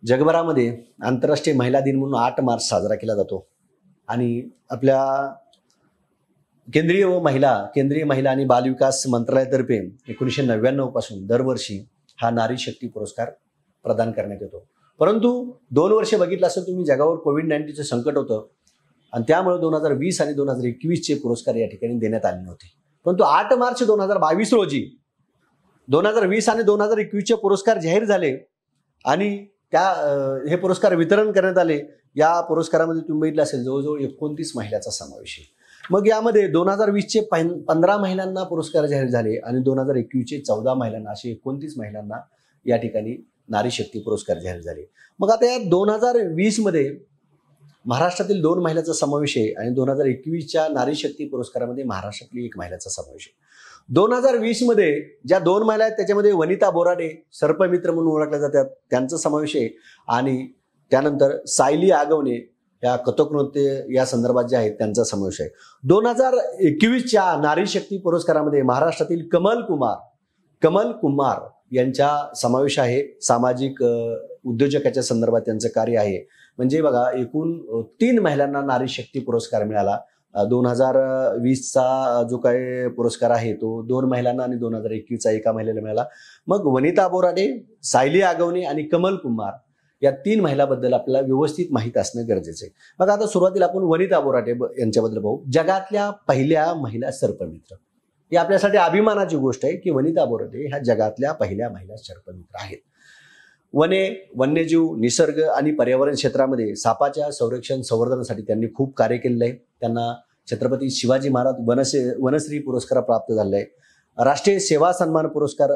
जगभरामध्ये आंतरराष्ट्रीय महिला दिन म्हणून आठ मार्च साजरा केला जातो आणि आपल्या केंद्रीय व महिला केंद्रीय महिला आणि बालविकास मंत्रालयातर्फे एकोणीसशे नव्याण्णव पासून दरवर्षी हा नारी शक्ती पुरस्कार प्रदान करण्यात येतो परंतु दोन वर्ष बघितलं असेल तुम्ही जगावर कोविड नाईन्टीनचं संकट होतं आणि त्यामुळे दोन हजार वीस आणि दोन हजार एकवीसचे पुरस्कार या ठिकाणी देण्यात आले नव्हते परंतु आठ मार्च दोन हजार बावीस रोजी दोन हजार वीस आणि दोन हजार एकवीसचे पुरस्कार जाहीर झाले आणि त्या हे पुरस्कार वितरण करण्यात आले या पुरस्कारामध्ये तुम्ही बघितलं असेल जवळजवळ एकोणतीस महिलाचा समावेश आहे मग यामध्ये दोन हजार वीसचे पंधरा महिलांना पुरस्कार जाहीर झाले आणि दोन हजार एकवीसचे चौदा महिलांना असे एकोणतीस महिलांना या ठिकाणी नारी शक्ती पुरस्कार जाहीर झाले मग आता या दोन हजार वीसमध्ये महाराष्ट्रातील दोन महिलांचा समावेश आहे आणि दोन हजार एकवीसच्या नारी शक्ती पुरस्कारामध्ये महाराष्ट्रातली एक महिलाचा समावेश आहे दोन हजार वीसमध्ये ज्या दोन महिला आहेत त्याच्यामध्ये वनिता बोराडे सर्पमित्र म्हणून ओळखल्या जातात त्यांचा समावेश आहे आणि त्यानंतर सायली आगवणे या नृत्य या संदर्भात जे आहेत त्यांचा समावेश आहे दोन हजार एकवीसच्या नारी शक्ती पुरस्कारामध्ये महाराष्ट्रातील कमल कुमार कमल कुमार यांचा समावेश आहे सामाजिक उद्योजकाच्या संदर्भात त्यांचं कार्य आहे म्हणजे बघा एकूण तीन महिलांना नारी शक्ती पुरस्कार मिळाला दोन हजार वीसचा जो काय पुरस्कार आहे तो दोन महिलांना आणि दोन हजार एकवीसचा एका महिलेला मिळाला मग वनिता बोराडे सायली आगवणे आणि कमल कुमार या तीन महिलाबद्दल आपल्याला व्यवस्थित माहीत असणं गरजेचं आहे मग आता सुरुवातीला आपण वनिता बोराटे यांच्याबद्दल पाहू जगातल्या पहिल्या महिला सर्पमित्र ही आपल्यासाठी अभिमानाची गोष्ट आहे की वनिता बोराटे ह्या जगातल्या पहिल्या महिला सर्पमित्र आहेत वने वन्यजीव निसर्ग आणि पर्यावरण क्षेत्रामध्ये सापाच्या संरक्षण संवर्धनासाठी त्यांनी खूप कार्य केलेलं आहे त्यांना छत्रपती शिवाजी महाराज वनसे वनश्री पुरस्कार प्राप्त झालेला आहे राष्ट्रीय सेवा सन्मान पुरस्कार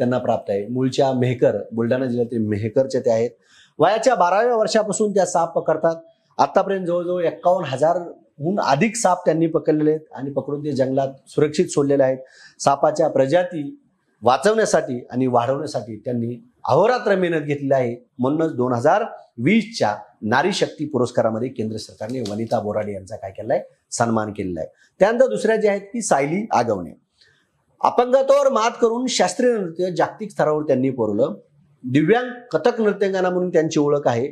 त्यांना प्राप्त आहे मूळच्या मेहकर बुलढाणा जिल्ह्यातील मेहकरच्या ते आहेत वयाच्या बाराव्या वर्षापासून त्या साप पकडतात आतापर्यंत जवळजवळ एक्कावन्न हजारहून अधिक साप त्यांनी पकडलेले आहेत आणि पकडून ते जंगलात सुरक्षित सोडलेले आहेत सापाच्या प्रजाती वाचवण्यासाठी आणि वाढवण्यासाठी त्यांनी अहोरात्र मेहनत घेतली आहे म्हणूनच दोन हजार वीसच्या नारी शक्ती पुरस्कारामध्ये केंद्र सरकारने वनिता बोराडे यांचा काय केलाय सन्मान केलेला आहे त्यानंतर दुसऱ्या जे आहेत की सायली आगवणे अपंगत्वावर मात करून शास्त्रीय नृत्य जागतिक स्तरावर त्यांनी पुरवलं दिव्यांग कथक नृत्यांगना म्हणून त्यांची ओळख आहे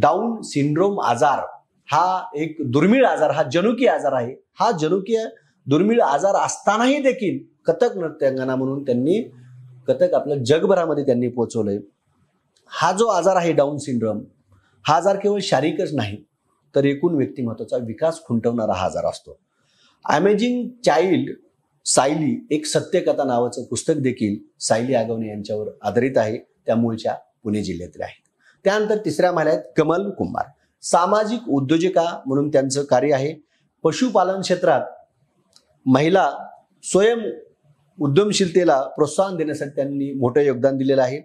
डाऊन सिंड्रोम आजार हा एक दुर्मिळ आजार हा जनुकीय आजार आहे हा जनुकीय दुर्मिळ आजार असतानाही देखील कथक नृत्यांगना म्हणून त्यांनी कथक आपलं जगभरामध्ये त्यांनी पोचवलंय हा जो आजार आहे डाऊन सिंड्रोम हा आजार केवळ शारीरिकच नाही तर एकूण व्यक्तिमत्वाचा विकास खुंटवणारा हा आजार असतो अमेझिंग चाइल्ड सायली एक सत्यकथा नावाचं पुस्तक देखील सायली आगवणे यांच्यावर आधारित आहे त्या मूळच्या पुणे जिल्ह्यातील आहेत त्यानंतर तिसऱ्या महिन्यात कमल कुंभार सामाजिक उद्योजिका म्हणून त्यांचं कार्य आहे पशुपालन क्षेत्रात महिला स्वयं उद्यमशीलतेला प्रोत्साहन देण्यासाठी त्यांनी मोठं योगदान दिलेलं आहे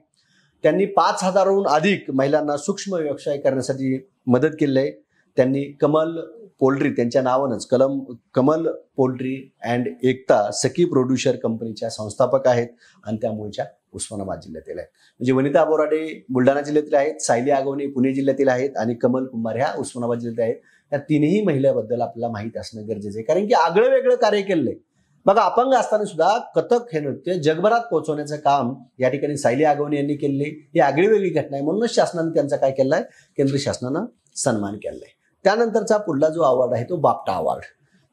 त्यांनी पाच हजाराहून अधिक महिलांना सूक्ष्म व्यवसाय करण्यासाठी मदत केली आहे त्यांनी कमल पोल्ट्री त्यांच्या नावानच कलम Kamal poultry and Ekta Sakhi producer कंपनीच्या संस्थापक आहेत आणि त्या उस्मानाबाद जिल्ह्यातील आहेत म्हणजे वनिता बोराडे बुलढाणा जिल्ह्यातील आहेत सायली आगवणे पुणे जिल्ह्यातील आहेत आणि कमल कुमार ह्या उस्मानाबाद जिल्ह्यातील आहेत या तिन्ही महिलाबद्दल आपल्याला माहीत असणं गरजेचं आहे कारण की आगळं वेगळं कार्य केलंय आहे बघा अपंग असताना सुद्धा कथक हे नृत्य जगभरात पोहोचवण्याचं काम या ठिकाणी सायली आगवणे यांनी केले ही आगळी वेगळी घटना आहे म्हणूनच शासनाने त्यांचा काय केलंय आहे केंद्र शासनानं सन्मान केलाय त्यानंतरचा पुढला जो अवॉर्ड आहे तो बापटा अवॉर्ड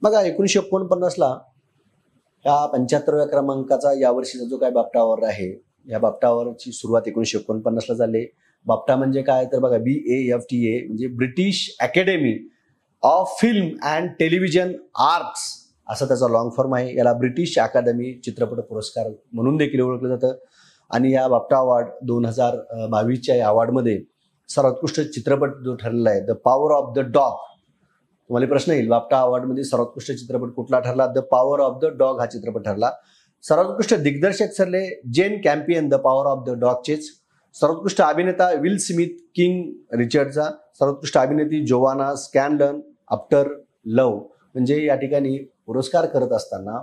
बघा एकोणीसशे एकोणपन्नासला या पंच्याहत्तराव्या क्रमांकाचा यावर्षीचा जो काय बापटा अवॉर्ड आहे या बापटा अवॉर्डची सुरुवात एकोणीसशे एकोणपन्नासला झाली बापटा म्हणजे काय तर बघा बी ए एफ टी ए म्हणजे British academy of film and television arts असा त्याचा लॉंग फॉर्म आहे याला ब्रिटिश अकादमी चित्रपट पुरस्कार म्हणून देखील ओळखलं जातं आणि या बापटा अवॉर्ड दोन हजार बावीसच्या या अवॉर्डमध्ये सर्वोत्कृष्ट चित्रपट जो ठरलेला आहे the power of the dog तुम्हाला प्रश्न येईल बापटा अवॉर्डमध्ये सर्वोत्कृष्ट चित्रपट कुठला ठरला the power of the dog हा चित्रपट ठरला सर्वोत्कृष्ट दिग्दर्शक सरले Jane Campion the power of the डॉगचेच सर्वोत्कृष्ट अभिनेता विल स्मिथ किंग रिचर्डचा सर्वोत्कृष्ट अभिनेत्री जोवाना स्कॅनलन आफ्टर लव म्हणजे या ठिकाणी पुरस्कार करत असताना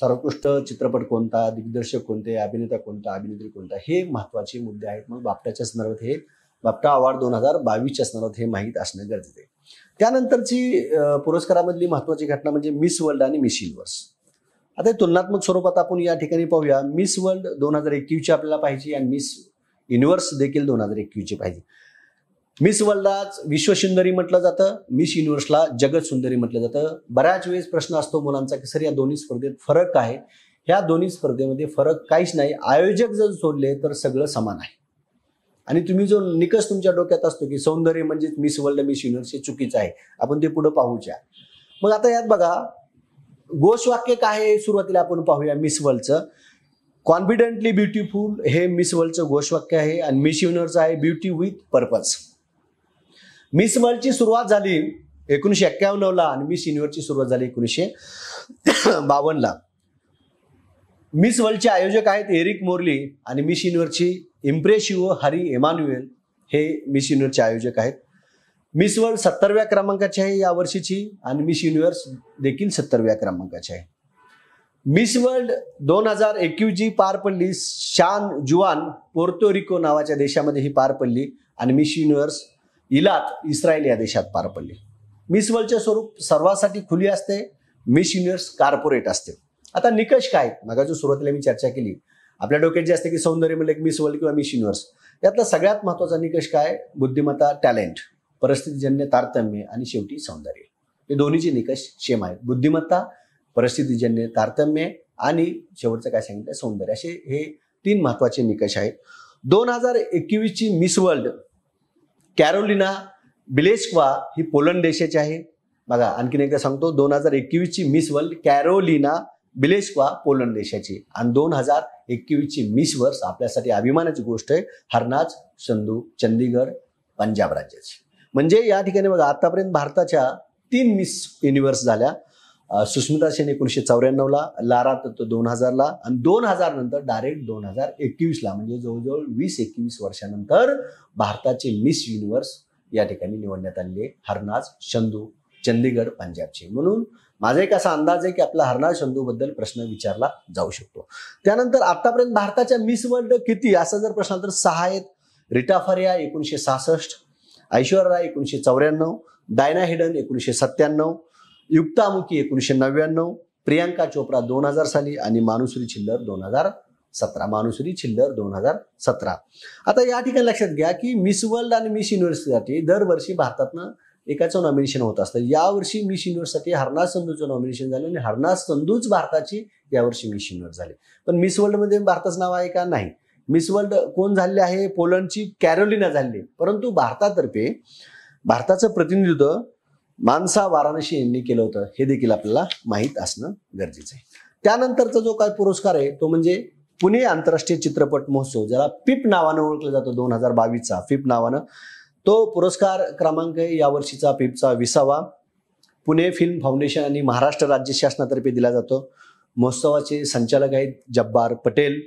सर्वोत्कृष्ट चित्रपट कोणता दिग्दर्शक कोणते अभिनेता कोणता अभिनेत्री कोणता हे महत्वाचे मुद्दे आहेत मग बापटाच्या संदर्भात हे बापटा अवॉर्ड दोन हजार च्या असणार हे माहीत असणं गरजेचं आहे त्यानंतरची पुरस्कारामधली महत्वाची घटना म्हणजे मिस वर्ल्ड आणि मिस युनिव्हर्स आता तुलनात्मक स्वरूपात आपण या ठिकाणी पाहूया मिस वर्ल्ड दोन हजार एकवीसची आपल्याला पाहिजे आणि मिस युनिव्हर्स देखील दोन हजार एकवीसची पाहिजे मिस वर्ल्डलाच विश्वसुंदरी म्हटलं जातं मिस युनिव्हर्सला जगत सुंदरी म्हटलं जातं बऱ्याच वेळेस प्रश्न असतो मुलांचा की सर या दोन्ही स्पर्धेत फरक काय ह्या दोन्ही स्पर्धेमध्ये फरक काहीच नाही आयोजक जर सोडले तर सगळं समान आहे आणि तुम्ही जो निकष तुमच्या डोक्यात असतो की सौंदर्य म्हणजेच मिस वर्ल्ड मिस युनिव्हर्स हे चुकीचं आहे आपण ते पुढे पाहूच्या मग आता यात बघा घोषवाक्य वाक्य काय आहे सुरुवातीला आपण पाहूया मिस वर्ल्डचं कॉन्फिडेंटली ब्युटिफुल हे मिस वर्ल्डचं घोषवाक्य आहे आणि मिस युनिव्हर्सचं आहे ब्युटी विथ पर्पज मिस वर्ल्डची सुरुवात झाली एकोणीसशे एक्क्याण्णवला आणि मिस युनिव्हर्सची सुरुवात झाली एकोणीसशे बावन्नला मिस वर्ल्डचे आयोजक आहेत एरिक मोर्ली आणि मिस युनिव्हर्सची इम्प्रेशिव हरी एमान्युएल हे मिस युनिव्हर्सचे आयोजक आहेत मिस वर्ल्ड सत्तरव्या क्रमांकाची आहे या वर्षीची आणि मिस युनिव्हर्स देखील सत्तरव्या क्रमांकाची आहे मिस वर्ल्ड दोन हजार एकवीस जी पार पडली शान जुआन पोर्तोरिको नावाच्या देशामध्ये ही पार पडली आणि मिस युनिव्हर्स इलात इस्रायल या देशात पार पडली मिस वर्ल्डचे स्वरूप सर्वांसाठी खुली असते मिस युनिव्हर्स कार्पोरेट असते आता निकष काय मगाच्या सुरुवातीला मी चर्चा केली आपल्या डोक्यात जे असते की सौंदर्य म्हणजे मिस वर्ल्ड किंवा मिस युनिव्हर्स यातला सगळ्यात महत्त्वाचा निकष काय बुद्धिमत्ता टॅलेंट परिस्थितीजन्य तारतम्य आणि शेवटी सौंदर्य हे दोन्हीचे निकष सेम आहेत बुद्धिमत्ता परिस्थितीजन्य तारतम्य आणि शेवटचं काय सांगितलं सौंदर्य असे हे तीन महत्त्वाचे निकष आहेत दोन हजार एकवीसची मिस वर्ल्ड कॅरोलिना बिलेस्क्वा ही पोलंड देशाची आहे बघा आणखीन एकदा सांगतो दोन हजार एकवीसची miss world Karolina Bielawska Poland देशाची आणि दोन हजार एकवीसची मिस वर्ष आपल्यासाठी अभिमानाची गोष्ट आहे हरनाज संधू चंदीगड पंजाब राज्याची म्हणजे या ठिकाणी बघा आतापर्यंत भारताच्या तीन मिस युनिव्हर्स झाल्या सुस्मिता सेन एकोणीसशे चौऱ्याण्णवला लारा तत्व दोन हजारला आणि दोन हजार नंतर डायरेक्ट दोन हजार एकवीसला म्हणजे जवळजवळ वीस एकवीस वर्षानंतर भारताचे मिस युनिव्हर्स या ठिकाणी निवडण्यात आलेले हरनाज चंदू चंदीगड पंजाबचे म्हणून माझा एक असा अंदाज आहे की आपला हरनाळ संधूबद्दल प्रश्न विचारला जाऊ शकतो त्यानंतर आतापर्यंत भारताच्या मिस वर्ल्ड किती असा जर प्रश्न तर सहा आहेत रिटा फरिया एकोणीशे सहासष्ट ऐश्वर्या राय एकोणीशे चौऱ्याण्णव डायना हिडन एकोणीशे सत्त्याण्णव युक्तामुखी एकोणीशे नव्याण्णव प्रियांका चोप्रा दोन हजार साली आणि मानुसरी छिल्लर दोन हजार सतरा मानुसरी छिल्लर दोन हजार सतरा आता या ठिकाणी लक्षात घ्या की मिस वर्ल्ड आणि मिस युनिव्हर्सिटीसाठी दरवर्षी भारतातनं एकाचं नॉमिनेशन होत असतं यावर्षी मिस युनिव्हर्ससाठी हरनाथ संधूचं नॉमिनेशन झालं आणि हरनाथ संधूच भारताची यावर्षी मिस युनिव्हर्स झाली पण मिस वर्ल्डमध्ये भारताचं नाव आहे का नाही मिस वर्ल्ड कोण झाले आहे पोलंडची कॅरोलिना झाली परंतु भारतातर्फे भारताचं प्रतिनिधित्व मानसा वाराणसी यांनी केलं होतं हे देखील आपल्याला माहीत असणं गरजेचं आहे त्यानंतरचा जो काय पुरस्कार आहे तो म्हणजे पुणे आंतरराष्ट्रीय चित्रपट महोत्सव ज्याला पिप नावानं ओळखलं जातं दोन हजार बावीसचा पिप नावानं तो पुरस्कार क्रमांक यावर्षीचा पेपचा विसावा पुणे फिल्म फाउंडेशन आणि महाराष्ट्र राज्य शासनातर्फे दिला जातो महोत्सवाचे संचालक आहेत जब्बार पटेल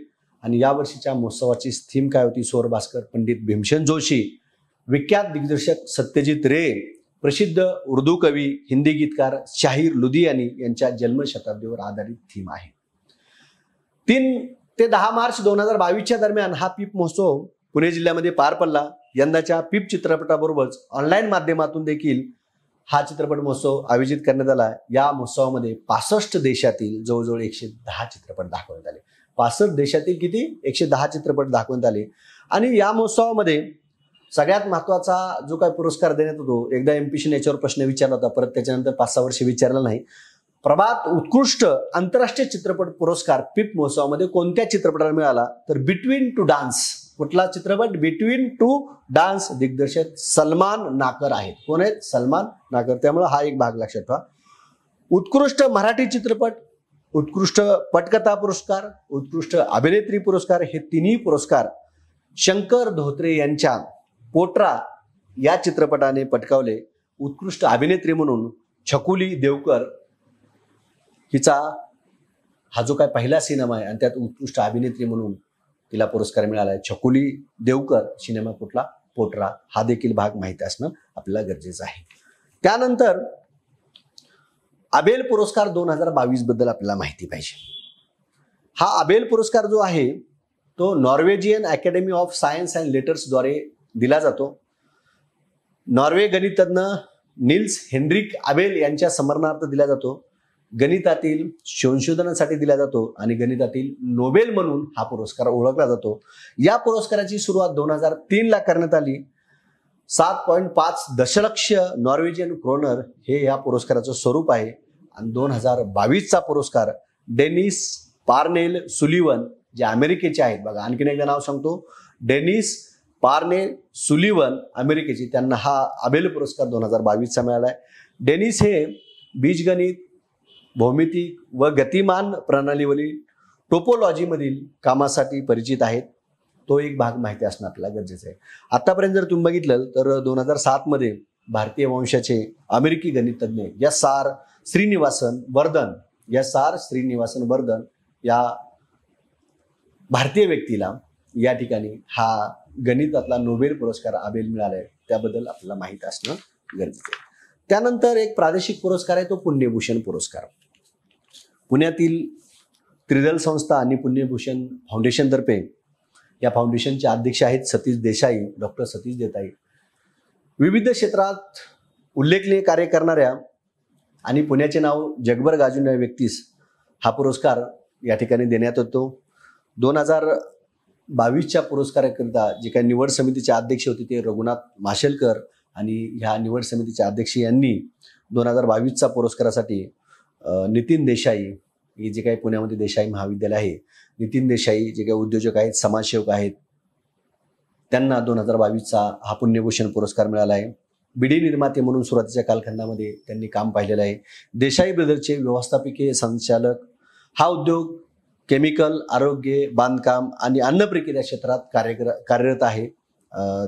आणि यावर्षीच्या महोत्सवाची थीम काय होती सोर भास्कर पंडित भीमसेन जोशी विख्यात दिग्दर्शक सत्यजित रे प्रसिद्ध उर्दू कवी हिंदी गीतकार शाहीर लुधियानी यांच्या जन्मशताब्दीवर आधारित थीम आहे तीन ते दहा मार्च दोन हजार बावीसच्या दरम्यान हा पीप महोत्सव पुणे जिल्ह्यामध्ये पार पडला यंदाच्या पिप चित्रपटाबरोबरच ऑनलाईन माध्यमातून देखील हा चित्रपट महोत्सव आयोजित करण्यात आला या महोत्सवामध्ये पासष्ट देशातील जवळजवळ एकशे दहा चित्रपट दाखवण्यात आले पासष्ट देशातील किती एकशे दहा चित्रपट दाखवण्यात आले आणि या महोत्सवामध्ये सगळ्यात महत्त्वाचा जो काय पुरस्कार देण्यात होतो एकदा एम पी याच्यावर प्रश्न विचारला होता परत त्याच्यानंतर पाच सहा वर्ष विचारला नाही प्रभात उत्कृष्ट आंतरराष्ट्रीय चित्रपट पुरस्कार पिप महोत्सवामध्ये कोणत्या चित्रपटाला मिळाला तर बिटवीन टू डान्स कुठला चित्रपट बिटवीन टू डान्स दिग्दर्शक सलमान नाकर आहेत कोण आहेत सलमान नाकर त्यामुळे हा एक भाग लक्षात ठेवा उत्कृष्ट मराठी चित्रपट उत्कृष्ट पटकथा पुरस्कार उत्कृष्ट अभिनेत्री पुरस्कार हे तिन्ही पुरस्कार शंकर धोत्रे यांच्या पोट्रा या चित्रपटाने पटकावले उत्कृष्ट अभिनेत्री म्हणून छकुली देवकर हिचा हा जो काय पहिला सिनेमा आहे आणि त्यात उत्कृष्ट अभिनेत्री म्हणून तिला पुरस्कार मिळाला आहे छकुली देवकर सिनेमा कुठला पोटरा हा देखील भाग माहीत असणं आपल्याला गरजेचं आहे त्यानंतर अबेल पुरस्कार दोन हजार बावीस बद्दल आपल्याला माहिती पाहिजे हा अबेल पुरस्कार जो आहे तो Norwegian academy of science and लेटर्सद्वारे दिला जातो नॉर्वे गणितज्ञ निल्स हेनरिक अबेल यांच्या स्मरणार्थ दिला जातो गणितातील संशोधनासाठी दिला जातो आणि गणितातील नोबेल म्हणून हा पुरस्कार ओळखला जातो या पुरस्काराची सुरुवात दोन हजार तीनला करण्यात आली सात पॉईंट पाच दशलक्ष नॉर्वेजियन क्रोनर हे या पुरस्काराचं स्वरूप आहे आणि दोन हजार बावीसचा पुरस्कार डेनिस पार्नेल सुलिवन जे अमेरिकेचे आहेत बघा आणखीन एकदा नाव सांगतो डेनिस पार्ने सुलिवन अमेरिकेचे त्यांना हा अबेल पुरस्कार दोन हजार बावीसचा मिळाला आहे डेनिस हे बीजगणित भौमितिक व गतिमान प्रणालीवरील टोपोलॉजीमधील कामासाठी परिचित आहेत तो एक भाग माहिती असणं आपल्याला गरजेचं आहे आतापर्यंत जर तुम्ही बघितलं तर दोन हजार सातमध्ये भारतीय वंशाचे अमेरिकी गणितज्ञ या सार श्रीनिवासन वर्धन या सार श्रीनिवासन वर्धन या भारतीय व्यक्तीला या ठिकाणी हा गणितातला नोबेल पुरस्कार आबेल मिळाला आहे त्याबद्दल आपल्याला माहीत असणं गरजेचं आहे त्यानंतर एक प्रादेशिक पुरस्कार आहे तो पुण्यभूषण पुरस्कार पुण्यातील त्रिदल संस्था आणि पुण्यभूषण फाउंडेशनतर्फे या फाउंडेशनचे अध्यक्ष आहेत सतीश देसाई डॉक्टर सतीश देताई विविध क्षेत्रात उल्लेखनीय कार्य करणाऱ्या आणि पुण्याचे नाव जगभर गाजवणाऱ्या व्यक्तीस हा पुरस्कार या ठिकाणी देण्यात येतो दोन हजार बावीसच्या पुरस्काराकरिता जे काही निवड समितीचे अध्यक्ष होते ते रघुनाथ माशेलकर आणि ह्या निवड समितीचे अध्यक्ष यांनी दोन हजार बावीसच्या पुरस्कारासाठी नितीन देसाई हे जे काही पुण्यामध्ये देसाई महाविद्यालय आहे नितीन देसाई जे काही उद्योजक आहेत समाजसेवक आहेत त्यांना दोन हजार बावीसचा हा पुण्यभूषण पुरस्कार मिळाला आहे बीडी निर्माते म्हणून सुरुवातीच्या कालखंडामध्ये त्यांनी काम पाहिलेलं आहे देसाई ब्रदरचे व्यवस्थापकीय संचालक हा उद्योग केमिकल आरोग्य बांधकाम आणि अन्न प्रक्रिया क्षेत्रात कार्य कार्यरत आहे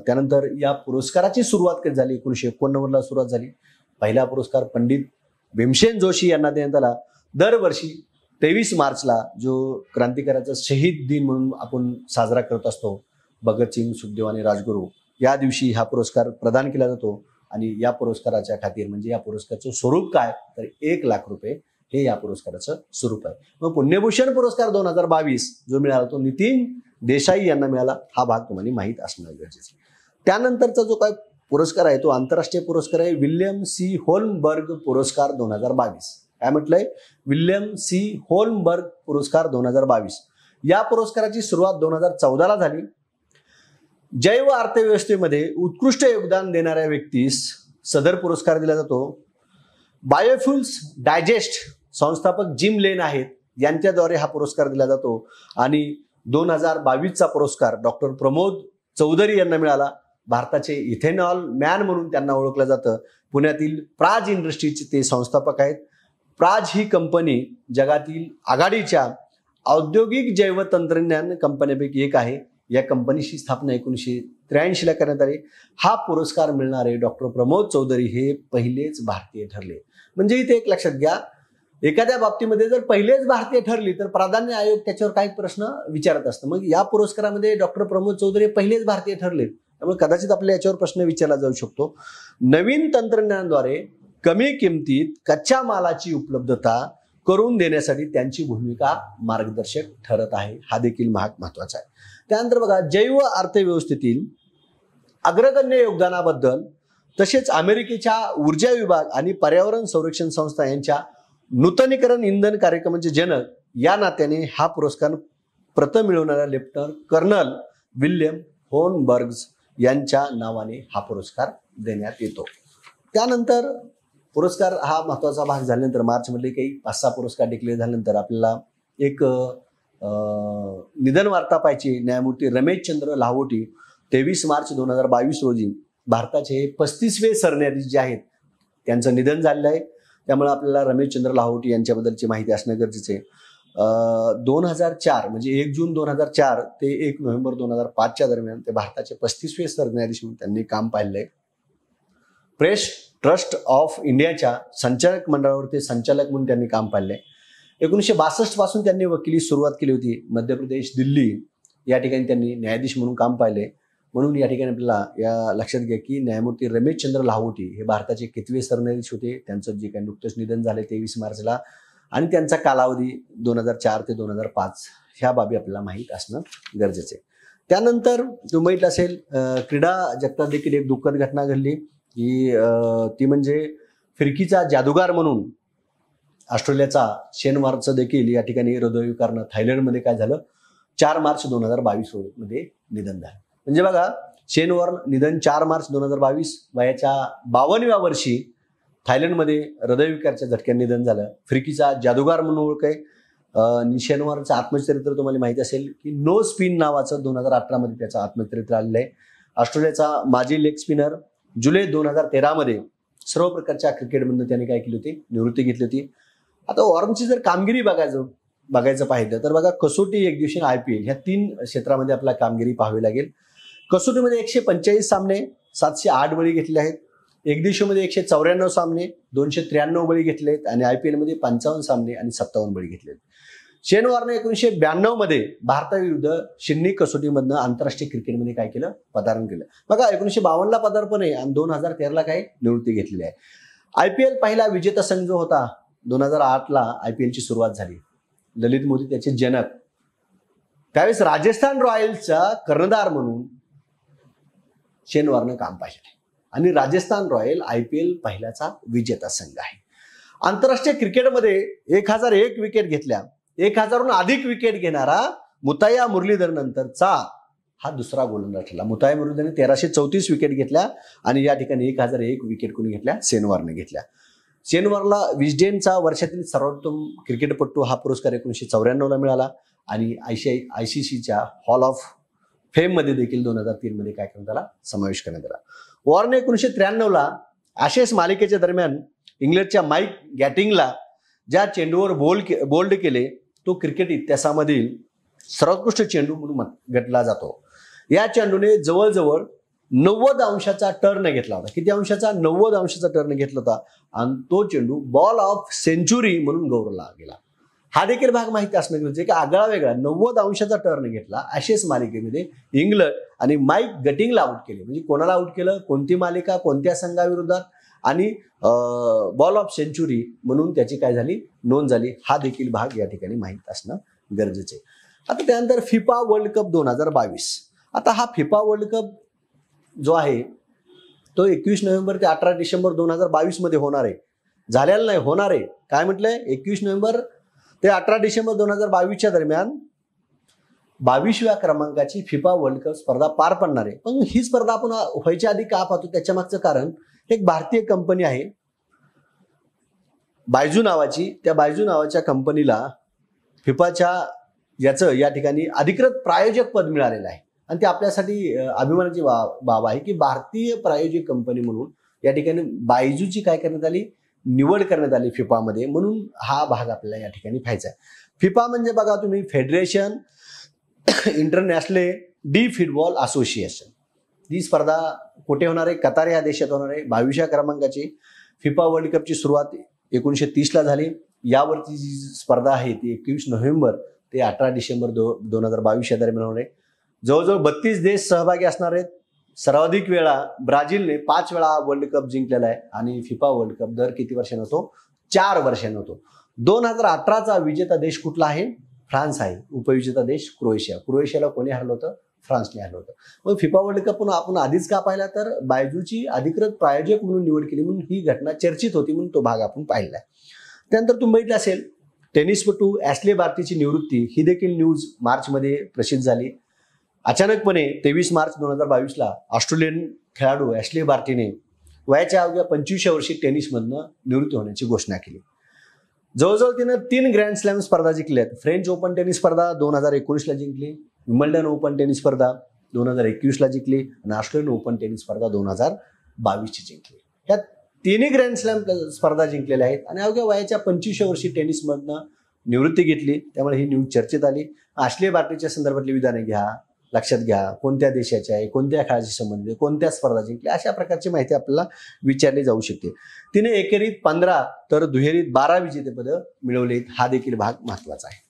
त्यानंतर या पुरस्काराची सुरुवात कधी झाली एकोणीसशे एकोणनव्वदला सुरुवात झाली पहिला पुरस्कार पंडित भीमसेन जोशी यांना देण्यात आला दरवर्षी तेवीस मार्चला जो क्रांतिकाराचा शहीद दिन म्हणून आपण साजरा करत असतो भगतसिंग सुखदेव आणि राजगुरू या दिवशी हा पुरस्कार प्रदान केला जातो आणि या पुरस्काराच्या खातीर म्हणजे या पुरस्काराचं स्वरूप काय तर एक लाख रुपये हे या पुरस्काराचं स्वरूप आहे मग पुण्यभूषण पुरस्कार दोन हजार बावीस जो मिळाला तो नितीन देसाई यांना मिळाला हा भाग तुम्हाला माहीत असणं गरजेचं त्यानंतरचा जो काय पुरस्कार आहे तो आंतरराष्ट्रीय पुरस्कार आहे विल्यम सी होल्मबर्ग पुरस्कार दोन हजार बावीस काय म्हटलंय विल्यम सी होल्मबर्ग पुरस्कार दोन हजार बावीस या पुरस्काराची सुरुवात दोन हजार चौदाला झाली जैव अर्थव्यवस्थेमध्ये उत्कृष्ट योगदान देणाऱ्या व्यक्तीस सदर पुरस्कार दिला जातो बायोफ्युल्स डायजेस्ट संस्थापक जिम लेन आहेत यांच्याद्वारे हा पुरस्कार दिला जातो आणि दोन हजार बावीसचा पुरस्कार डॉक्टर प्रमोद चौधरी यांना मिळाला भारताचे इथेनॉल मॅन म्हणून त्यांना ओळखलं जातं पुण्यातील प्राज इंडस्ट्रीचे ते संस्थापक आहेत प्राज ही कंपनी जगातील आघाडीच्या औद्योगिक जैवतंत्रज्ञान कंपन्यांपैकी एक आहे या कंपनीची स्थापना एकोणीसशे त्र्याऐंशीला करण्यात आली हा पुरस्कार मिळणारे डॉक्टर प्रमोद चौधरी हे पहिलेच भारतीय ठरले म्हणजे इथे एक लक्षात घ्या एखाद्या बाबतीमध्ये जर पहिलेच भारतीय ठरली तर प्राधान्य आयोग त्याच्यावर काही प्रश्न विचारत असतं मग या पुरस्कारामध्ये डॉक्टर प्रमोद चौधरी पहिलेच भारतीय ठरले त्यामुळे कदाचित आपल्या याच्यावर प्रश्न विचारला जाऊ शकतो नवीन तंत्रज्ञानाद्वारे कमी किमतीत कच्च्या मालाची उपलब्धता करून देण्यासाठी त्यांची भूमिका मार्गदर्शक ठरत आहे हा देखील महाग महत्वाचा आहे त्यानंतर बघा जैव अर्थव्यवस्थेतील अग्रगण्य योगदानाबद्दल तसेच अमेरिकेच्या ऊर्जा विभाग आणि पर्यावरण संरक्षण संस्था यांच्या नूतनीकरण इंधन कार्यक्रमाचे जनक या नात्याने हा पुरस्कार प्रथम मिळवणाऱ्या लेफ्टनंट कर्नल विल्यम होनबर्ग्स यांच्या नावाने हा पुरस्कार देण्यात येतो त्यानंतर पुरस्कार हा महत्वाचा भाग झाल्यानंतर मार्चमध्ये काही पाच सहा पुरस्कार डिक्लेअर झाल्यानंतर आपल्याला एक निधन वार्ता पाहिजे न्यायमूर्ती रमेशचंद्र लाहोटी तेवीस मार्च दोन हजार बावीस रोजी भारताचे हे पस्तीसवे सरन्यायाधीश जे आहेत त्यांचं निधन झालेलं आहे त्यामुळे आपल्याला रमेशचंद्र लाहोटी यांच्याबद्दलची माहिती असणं गरजेचं आहे दोन हजार चार म्हणजे एक जून दोन हजार चार ते एक नोव्हेंबर दोन हजार पाचच्या दरम्यान ते भारताचे पस्तीसवे सरन्यायाधीश म्हणून त्यांनी काम पाहिले प्रेस ट्रस्ट ऑफ इंडियाच्या संचालक ते संचालक म्हणून त्यांनी काम पाहिले एकोणीसशे बासष्ट पासून त्यांनी वकिली सुरुवात केली होती मध्य प्रदेश दिल्ली या ठिकाणी त्यांनी न्यायाधीश म्हणून काम पाहिले म्हणून या ठिकाणी आपल्याला या लक्षात घ्या की न्यायमूर्ती रमेश चंद्र लाहोटी हे भारताचे कितवे सरन्यायाधीश होते त्यांचं जे काही नुकतंच निधन झाले तेवीस मार्चला आणि त्यांचा कालावधी दोन हजार चार ते दोन हजार पाच ह्या बाबी आपल्याला माहीत असणं गरजेचं आहे त्यानंतर मुंबईत असेल क्रीडा जगतात देखील एक दुःखद घटना घडली की ती म्हणजे फिरकीचा जादूगार म्हणून ऑस्ट्रेलियाचा शेन देखील या ठिकाणी हृदयविकारनं थायलंडमध्ये काय झालं चार मार्च दोन हजार बावीस मध्ये निधन झालं म्हणजे बघा शेनवर निधन चार मार्च दोन हजार बावीस वयाच्या बावनव्या वर्षी थायलंडमध्ये हृदयविकारच्या झटक्यात निधन झालं फ्रिकीचा जादूगार म्हणून ओळख आहे आत्मचरित्र तुम्हाला माहिती असेल की नो स्पिन नावाचं दोन हजार अठरामध्ये त्याचं आत्मचरित्र आलेलं आहे ऑस्ट्रेलियाचा माजी लेग स्पिनर जुलै दोन हजार तेरामध्ये सर्व प्रकारच्या क्रिकेटमधून त्याने काय केली होती निवृत्ती घेतली होती आता वॉर्नची जर कामगिरी बघायचं बघायचं पाहिजे तर बघा कसोटी एक दिवशी आय पी एल ह्या तीन क्षेत्रामध्ये आपल्याला कामगिरी पाहावी लागेल कसोटीमध्ये एकशे पंचेचाळीस सामने सातशे आठ बळी घेतले आहेत एक दिवशीमध्ये एकशे चौऱ्याण्णव सामने दोनशे त्र्याण्णव बळी घेतलेत आणि आय पी एलमध्ये पंचावन्न सामने आणि सत्तावन्न बळी घेतलेत शेन वॉर्ने एकोणीशे मध्ये भारताविरुद्ध शिन्नी कसोटीमधनं आंतरराष्ट्रीय क्रिकेटमध्ये काय केलं पदार्पण केलं बघा एकोणीशे बावन्नला पदार्पण आहे आणि दोन हजार तेराला काय निवृत्ती घेतलेली आहे आय पी एल पहिला विजेता संघ जो होता दोन हजार आठला आय पी एलची सुरुवात झाली ललित मोदी त्याचे जनक त्यावेळेस राजस्थान रॉयल्सचा कर्णधार म्हणून शेन काम पाहिजे आणि Rajasthan royal I P L पहिल्याचा विजेता संघ आहे आंतरराष्ट्रीय क्रिकेटमध्ये एक हजार एक विकेट घेतल्या एक हजारहून अधिक विकेट घेणारा मुताया मुरलीधर नंतरचा हा दुसरा गोलंदाज ठरला मुताया मुरलीधरने तेराशे चौतीस विकेट घेतल्या आणि या ठिकाणी एक हजार एक विकेट कोणी घेतल्या सेनवारने घेतल्या सेनवारला विजडेनचा वर्षातील सर्वोत्तम क्रिकेटपटू हा पुरस्कार एकोणीसशे चौऱ्याण्णवला मिळाला आणि आयसीआय आय सी सीच्या हॉल ऑफ फेममध्ये देखील दोन हजार तीनमध्ये काय करण्यात आला समावेश करण्यात आला वॉर्न एकोणीसशे त्र्याण्णवला आशेष मालिकेच्या दरम्यान इंग्लंडच्या माईक गॅटिंगला ज्या चेंडूवर बोल के बोल्ड केले तो क्रिकेट इतिहासामधील सर्वोत्कृष्ट चेंडू म्हणून घेतला जातो या चेंडूने जवळजवळ नव्वद अंशाचा टर्न घेतला होता किती अंशाचा नव्वद अंशाचा टर्न घेतला होता आणि तो चेंडू बॉल ऑफ सेंचुरी म्हणून गौरवला गेला हा देखील भाग माहिती असणं गरजेचे की आगळा वेगळा नव्वद अंशाचा टर्न घेतला आशेष मालिकेमध्ये इंग्लंड आणि माईक गटिंगला आउट केले म्हणजे कोणाला आउट केलं कोणती मालिका कोणत्या संघाविरोधात आणि बॉल ऑफ सेंचुरी म्हणून त्याची काय झाली नोंद झाली हा देखील भाग या ठिकाणी माहीत असणं गरजेचं आहे आता त्यानंतर फिफा वर्ल्ड कप दोन हजार बावीस आता हा फिफा वर्ल्ड कप जो आहे तो एकवीस नोव्हेंबर ते अठरा डिसेंबर दोन हजार बावीसमध्ये होणार आहे झालेला नाही होणार आहे काय म्हटलंय एकवीस नोव्हेंबर ते अठरा डिसेंबर दोन हजार बावीसच्या दरम्यान बावीसव्या क्रमांकाची फिफा वर्ल्ड कप स्पर्धा पार पडणार आहे पण ही स्पर्धा आपण व्हायच्या आधी का पाहतो त्याच्या मागचं कारण एक भारतीय कंपनी आहे बायजू नावाची त्या बायजू नावाच्या कंपनीला फिफाच्या याचं या ठिकाणी अधिकृत प्रायोजक पद मिळालेलं आहे आणि ते आपल्यासाठी अभिमानाची बाब आहे की भारतीय प्रायोजक कंपनी म्हणून या ठिकाणी बायजूची काय करण्यात आली निवड करण्यात आली फिफामध्ये म्हणून हा भाग आपल्याला या ठिकाणी पाहायचा आहे फिफा म्हणजे बघा तुम्ही federation international de football association ही स्पर्धा कुठे होणार आहे कतार या देशात होणार आहे बावीसव्या क्रमांकाची फिफा वर्ल्ड कपची सुरुवात एकोणीसशे तीसला झाली यावरची जी स्पर्धा आहे ती एकवीस नोव्हेंबर ते अठरा डिसेंबर दो दोन हजार बावीस या दरम्यान होणार आहे जवळजवळ बत्तीस देश सहभागी असणार आहेत सर्वाधिक वेळा ब्राझीलने पाच वेळा वर्ल्ड कप जिंकलेला आहे आणि फिफा वर्ल्ड कप दर किती वर्षांना होतो चार वर्षांना होतो दोन हजार अठराचा विजेता देश कुठला आहे फ्रान्स आहे उपविजेता देश क्रोएशिया क्रोएशियाला कोणी हरलं होतं फ्रान्सने हरलं होतं मग फिफा वर्ल्ड कप पण आपण आधीच का पाहिला तर बायजूची अधिकृत प्रायोजक म्हणून निवड केली म्हणून ही घटना चर्चित होती म्हणून तो भाग आपण पाहिला आहे त्यानंतर तुम्ही बघितलं असेल टेनिसपटू ॲस्ले भारतीची निवृत्ती ही देखील न्यूज मार्चमध्ये प्रसिद्ध झाली अचानकपणे तेवीस मार्च दोन हजार बावीसला ऑस्ट्रेलियन खेळाडू ॲस्ले भारतीने वयाच्या अवघ्या पंचवीसशे वर्षी टेनिसमधनं निवृत्ती होण्याची घोषणा केली जवळजवळ तिनं तीन ग्रँड स्लॅम स्पर्धा जिंकल्यात फ्रेंच ओपन टेनिस स्पर्धा दोन हजार एकोणीसला जिंकली विम्बल्डन ओपन टेनिस स्पर्धा दोन हजार एकवीसला जिंकली आणि ऑस्ट्रेलियन ओपन टेनिस स्पर्धा दोन हजार बावीसची जिंकली या तिन्ही ग्रँड स्लॅम स्पर्धा जिंकलेल्या आहेत आणि अवघ्या वयाच्या पंचवीसशे वर्षी टेनिसमधनं निवृत्ती घेतली त्यामुळे ही न्यूज चर्चेत आली आश्लेय बातमीच्या संदर्भातली विधाने घ्या लक्षात घ्या कोणत्या देशाचे आहे कोणत्या खेळाशी संबंधित आहे कोणत्या स्पर्धा अशा प्रकारची माहिती आपल्याला विचारली जाऊ शकते तिने एकेरीत पंधरा तर दुहेरीत बारा विजेतेपदं मिळवलीत हा देखील भाग महत्वाचा आहे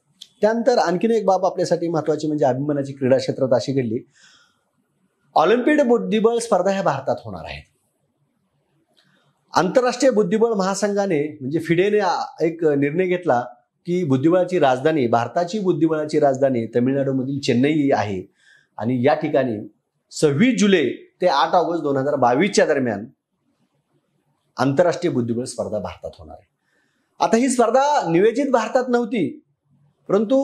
त्यानंतर आणखीन एक बाब आपल्यासाठी महत्वाची म्हणजे अभिमानाची क्रीडा क्षेत्रात अशी घडली ऑलिम्पिक बुद्धिबळ स्पर्धा ह्या भारतात होणार आहेत आंतरराष्ट्रीय बुद्धिबळ महासंघाने म्हणजे फिडेने एक निर्णय घेतला की बुद्धिबळाची राजधानी भारताची बुद्धिबळाची राजधानी तमिळनाडूमधील चेन्नई आहे आणि या ठिकाणी सव्वीस जुलै ते आठ ऑगस्ट दोन हजार बावीसच्या दरम्यान आंतरराष्ट्रीय बुद्धिबळ स्पर्धा भारतात होणार आहे आता ही स्पर्धा नियोजित भारतात नव्हती परंतु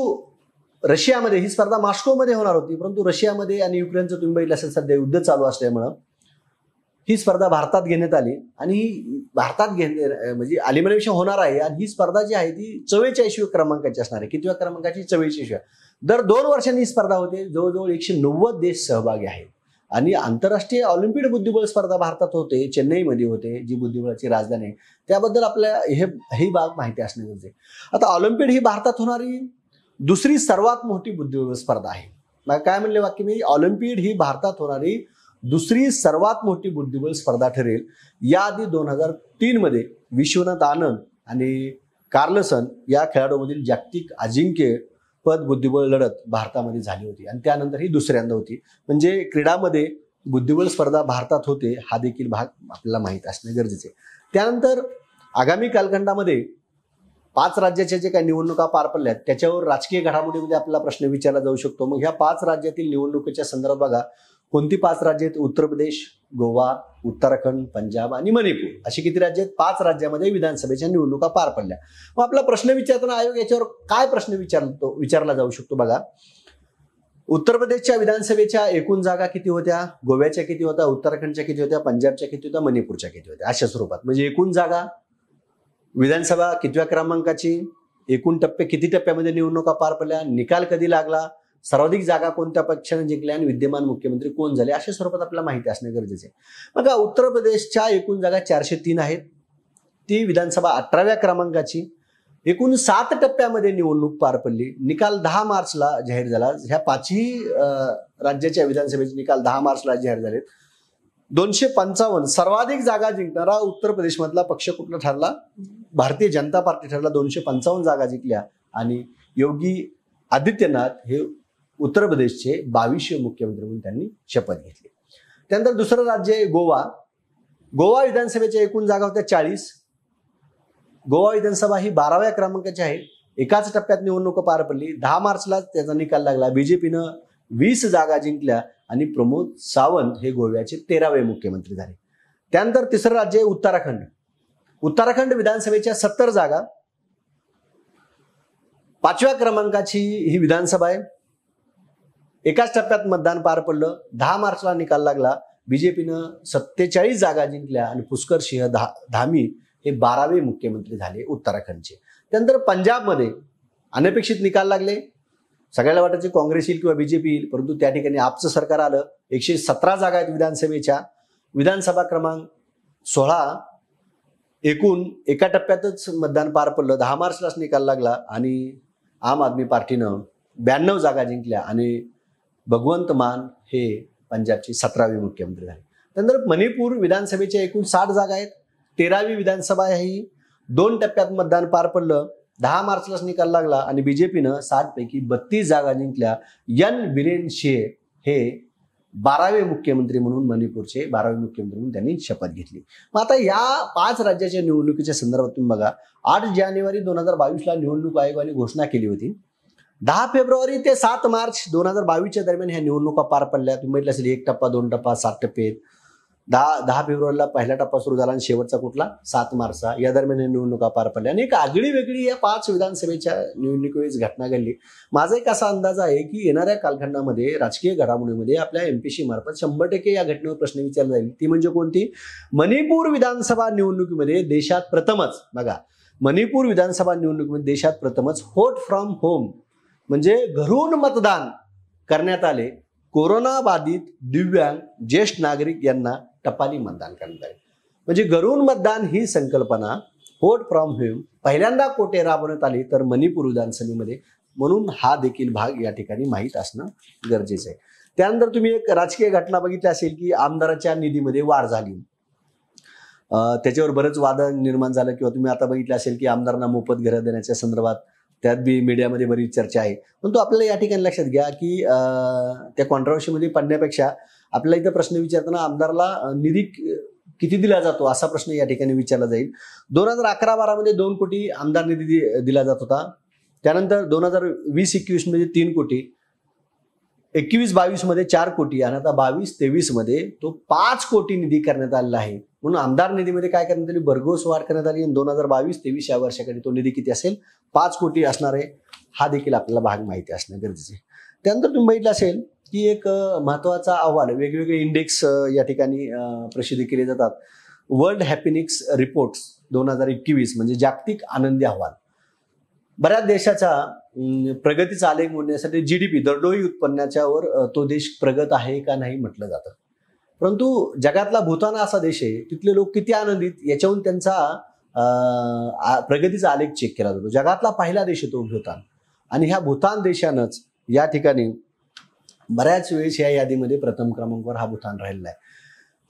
रशियामध्ये ही स्पर्धा मॉस्कोमध्ये होणार होती परंतु रशियामध्ये आणि युक्रेनचं तुंबई बघितलं सध्या युद्ध चालू असल्यामुळं ही स्पर्धा भारतात घेण्यात आली आणि ही भारतात घेणे म्हणजे अलिमिनेशन होणार आहे आणि ही स्पर्धा जी आहे ती चव्वेचाळीशी क्रमांकाची असणार आहे कितव्या क्रमांकाची चव्वेचाळीसव्या दर दोन वर्षांनी ही स्पर्धा होते जवळजवळ एकशे नव्वद देश सहभागी आहेत आणि आंतरराष्ट्रीय ऑलिम्पिक बुद्धिबळ स्पर्धा भारतात होते चेन्नईमध्ये होते जी बुद्धिबळाची राजधानी आहे त्याबद्दल आपल्या हे ही बाब माहिती असणे गरजेचे आता ऑलिम्पिक ही भारतात होणारी दुसरी सर्वात मोठी बुद्धिबळ स्पर्धा आहे काय म्हणले वाक्य मी ऑलिम्पिक ही भारतात होणारी दुसरी सर्वात मोठी बुद्धिबळ स्पर्धा ठरेल याआधी दोन हजार तीनमध्ये विश्वनाथ आनंद आणि कार्लसन या खेळाडूमधील जागतिक अजिंक्य पद बुद्धिबळ लढत भारतामध्ये झाली होती आणि त्यानंतर ही दुसऱ्यांदा होती म्हणजे क्रीडामध्ये बुद्धिबळ स्पर्धा भारतात होते हा देखील भाग आपल्याला माहीत असणे गरजेचे त्यानंतर आगामी कालखंडामध्ये पाच राज्याच्या जे काही निवडणुका पार पडल्यात त्याच्यावर राजकीय घडामोडीमध्ये आपला प्रश्न विचारला जाऊ शकतो मग ह्या पाच राज्यातील निवडणुकीच्या संदर्भात बघा कोणती पाच राज्य आहेत उत्तर प्रदेश गोवा उत्तराखंड पंजाब आणि मणिपूर अशी किती राज्य आहेत पाच राज्यामध्ये विधानसभेच्या निवडणुका पार पडल्या मग आपला प्रश्न विचारताना आयोग याच्यावर काय प्रश्न विचारतो विचारला जाऊ शकतो बघा उत्तर प्रदेशच्या विधानसभेच्या एकूण जागा किती होत्या गोव्याच्या किती होत्या उत्तराखंडच्या किती होत्या पंजाबच्या किती होत्या मणिपूरच्या किती होत्या अशा स्वरूपात म्हणजे एकूण जागा विधानसभा कितव्या क्रमांकाची एकूण टप्पे किती टप्प्यामध्ये निवडणुका पार पडल्या निकाल कधी लागला सर्वाधिक जागा कोणत्या पक्षाने जिंकल्या आणि विद्यमान मुख्यमंत्री कोण झाले अशा स्वरूपात आपल्याला माहिती असणे गरजेचं आहे बघा उत्तर प्रदेशच्या एकूण जागा चारशे तीन आहेत ती विधानसभा अठराव्या क्रमांकाची एकूण सात टप्प्यामध्ये निवडणूक पार पडली निकाल दहा मार्चला जाहीर झाला ह्या पाचही राज्याच्या विधानसभेचे निकाल दहा मार्चला जाहीर झालेत दोनशे पंचावन्न सर्वाधिक जागा जिंकणारा उत्तर प्रदेशमधला पक्ष कुठला ठरला भारतीय जनता पार्टी ठरला दोनशे पंचावन्न जागा जिंकल्या आणि योगी आदित्यनाथ हे उत्तर प्रदेशचे बावीसशे मुख्यमंत्री म्हणून त्यांनी शपथ घेतली त्यानंतर दुसरं राज्य आहे गोवा गोवा विधानसभेच्या एकूण जागा होत्या चाळीस गोवा विधानसभा ही बाराव्या क्रमांकाची आहे एकाच टप्प्यात निवडणूक पार पडली दहा मार्चला त्याचा निकाल लागला बीजेपीनं वीस जागा जिंकल्या आणि प्रमोद सावंत हे गोव्याचे तेरावे मुख्यमंत्री झाले त्यानंतर तिसरं राज्य आहे उत्तराखंड उत्तराखंड विधानसभेच्या सत्तर जागा पाचव्या क्रमांकाची ही विधानसभा आहे एकाच टप्प्यात मतदान पार पडलं दहा मार्चला निकाल लागला बीजेपीनं सत्तेचाळीस जागा जिंकल्या आणि पुष्कर सिंह धा धामी हे बारावे मुख्यमंत्री झाले उत्तराखंडचे त्यानंतर पंजाबमध्ये अनपेक्षित निकाल लागले सगळ्याला वाटायचे काँग्रेस येईल किंवा बीजेपी येईल परंतु त्या ठिकाणी आपचं सरकार आलं एकशे सतरा जागा आहेत विधानसभेच्या विधानसभा क्रमांक सोळा एकूण एका टप्प्यातच मतदान पार पडलं दहा मार्चलाच निकाल लागला आणि आम आदमी पार्टीनं ब्याण्णव जागा जिंकल्या आणि भगवंत मान हे पंजाबचे सतरावे मुख्यमंत्री झाले त्यानंतर मणिपूर विधानसभेच्या एकूण साठ जागा आहेत तेरावी विधानसभा ही दोन टप्प्यात मतदान पार पडलं दहा मार्चलाच निकाल लागला आणि बीजेपीनं साठ पैकी बत्तीस जागा जिंकल्या यन बिरेन शे हे बारावे मुख्यमंत्री म्हणून मणिपूरचे बारावे मुख्यमंत्री म्हणून त्यांनी शपथ घेतली मग आता या पाच राज्याच्या निवडणुकीच्या संदर्भात तुम्ही बघा आठ जानेवारी दोन हजार बावीसला निवडणूक आयोगाने घोषणा केली होती दहा फेब्रुवारी ते सात मार्च दोन हजार बावीसच्या दरम्यान ह्या निवडणुका पार पडल्या तुम्ही म्हटलं असेल एक टप्पा दोन टप्पा सात टप्पे दहा दहा फेब्रुवारीला पहिला टप्पा सुरू झाला आणि शेवटचा कुठला सात मार्चचा या दरम्यान निवडणुका पार पडल्या आणि एक आगळी वेगळी या पाच विधानसभेच्या निवडणुकीवेळीच घटना घडली माझा एक असा अंदाज आहे की येणाऱ्या कालखंडामध्ये राजकीय घडामोडीमध्ये आपल्या एमपीसी मार्फत शंभर टक्के या घटनेवर प्रश्न विचारला जाईल ती म्हणजे कोणती मणिपूर विधानसभा निवडणुकीमध्ये देशात प्रथमच बघा मणिपूर विधानसभा निवडणुकीमध्ये देशात प्रथमच होट फ्रॉम होम म्हणजे घरून मतदान करण्यात आले कोरोनाबाधित दिव्यांग ज्येष्ठ नागरिक यांना टपाली मतदान करण्यात आले म्हणजे घरून मतदान ही संकल्पना वोट फ्रॉम होम पहिल्यांदा कोटे राबवण्यात आली तर मणिपूर विधानसभेमध्ये म्हणून हा देखील भाग या ठिकाणी माहीत असणं गरजेचं आहे त्यानंतर तुम्ही एक राजकीय घटना बघितली असेल की आमदाराच्या निधीमध्ये वाढ झाली त्याच्यावर बरंच वादन निर्माण झालं किंवा तुम्ही आता बघितलं असेल की आमदारांना मोफत घरं देण्याच्या संदर्भात त्यात बी मीडियामध्ये बरीच चर्चा आहे परंतु आपल्याला या ठिकाणी लक्षात घ्या की त्या मध्ये पडण्यापेक्षा आपल्याला इथं प्रश्न विचारताना आमदारला निधी किती दिला जातो असा प्रश्न या ठिकाणी विचारला जाईल दोन हजार अकरा बारामध्ये दोन कोटी आमदार निधी दिला जात होता त्यानंतर दोन हजार वीस एकवीसमध्ये तीन कोटी एकवीस बावीसमध्ये चार कोटी आणि आता बावीस तेवीसमध्ये तो पाच कोटी निधी करण्यात आलेला आहे म्हणून आमदार निधीमध्ये काय करण्यात आली भरघोस वाढ करण्यात आली दोन हजार बावीस तेवीस या वर्षाकडे तो निधी किती असेल पाच कोटी असणार आहे हा देखील आपल्याला भाग माहिती असणं गरजेचं आहे त्यानंतर तुम्ही बघितलं असेल की एक महत्वाचा अहवाल वेगवेगळे इंडेक्स या ठिकाणी प्रसिद्ध केले जातात वर्ल्ड हॅपिनिक्स रिपोर्ट्स दोन हजार एकवीस म्हणजे जागतिक आनंदी अहवाल बऱ्याच देशाचा प्रगतीचा आलेख मोडण्यासाठी जी डी पी दरडोई उत्पन्नाच्यावर तो देश प्रगत आहे का नाही म्हटलं जातं परंतु जगातला भूतान असा देश आहे तिथले लोक किती आनंदित याच्याहून त्यांचा प्रगतीचा आलेख चेक केला जातो जगातला पहिला देश आहे तो भूतान आणि ह्या भूतान देशानंच या ठिकाणी बऱ्याच वेळेस या यादीमध्ये प्रथम क्रमांकावर हा भूतान राहिलेला आहे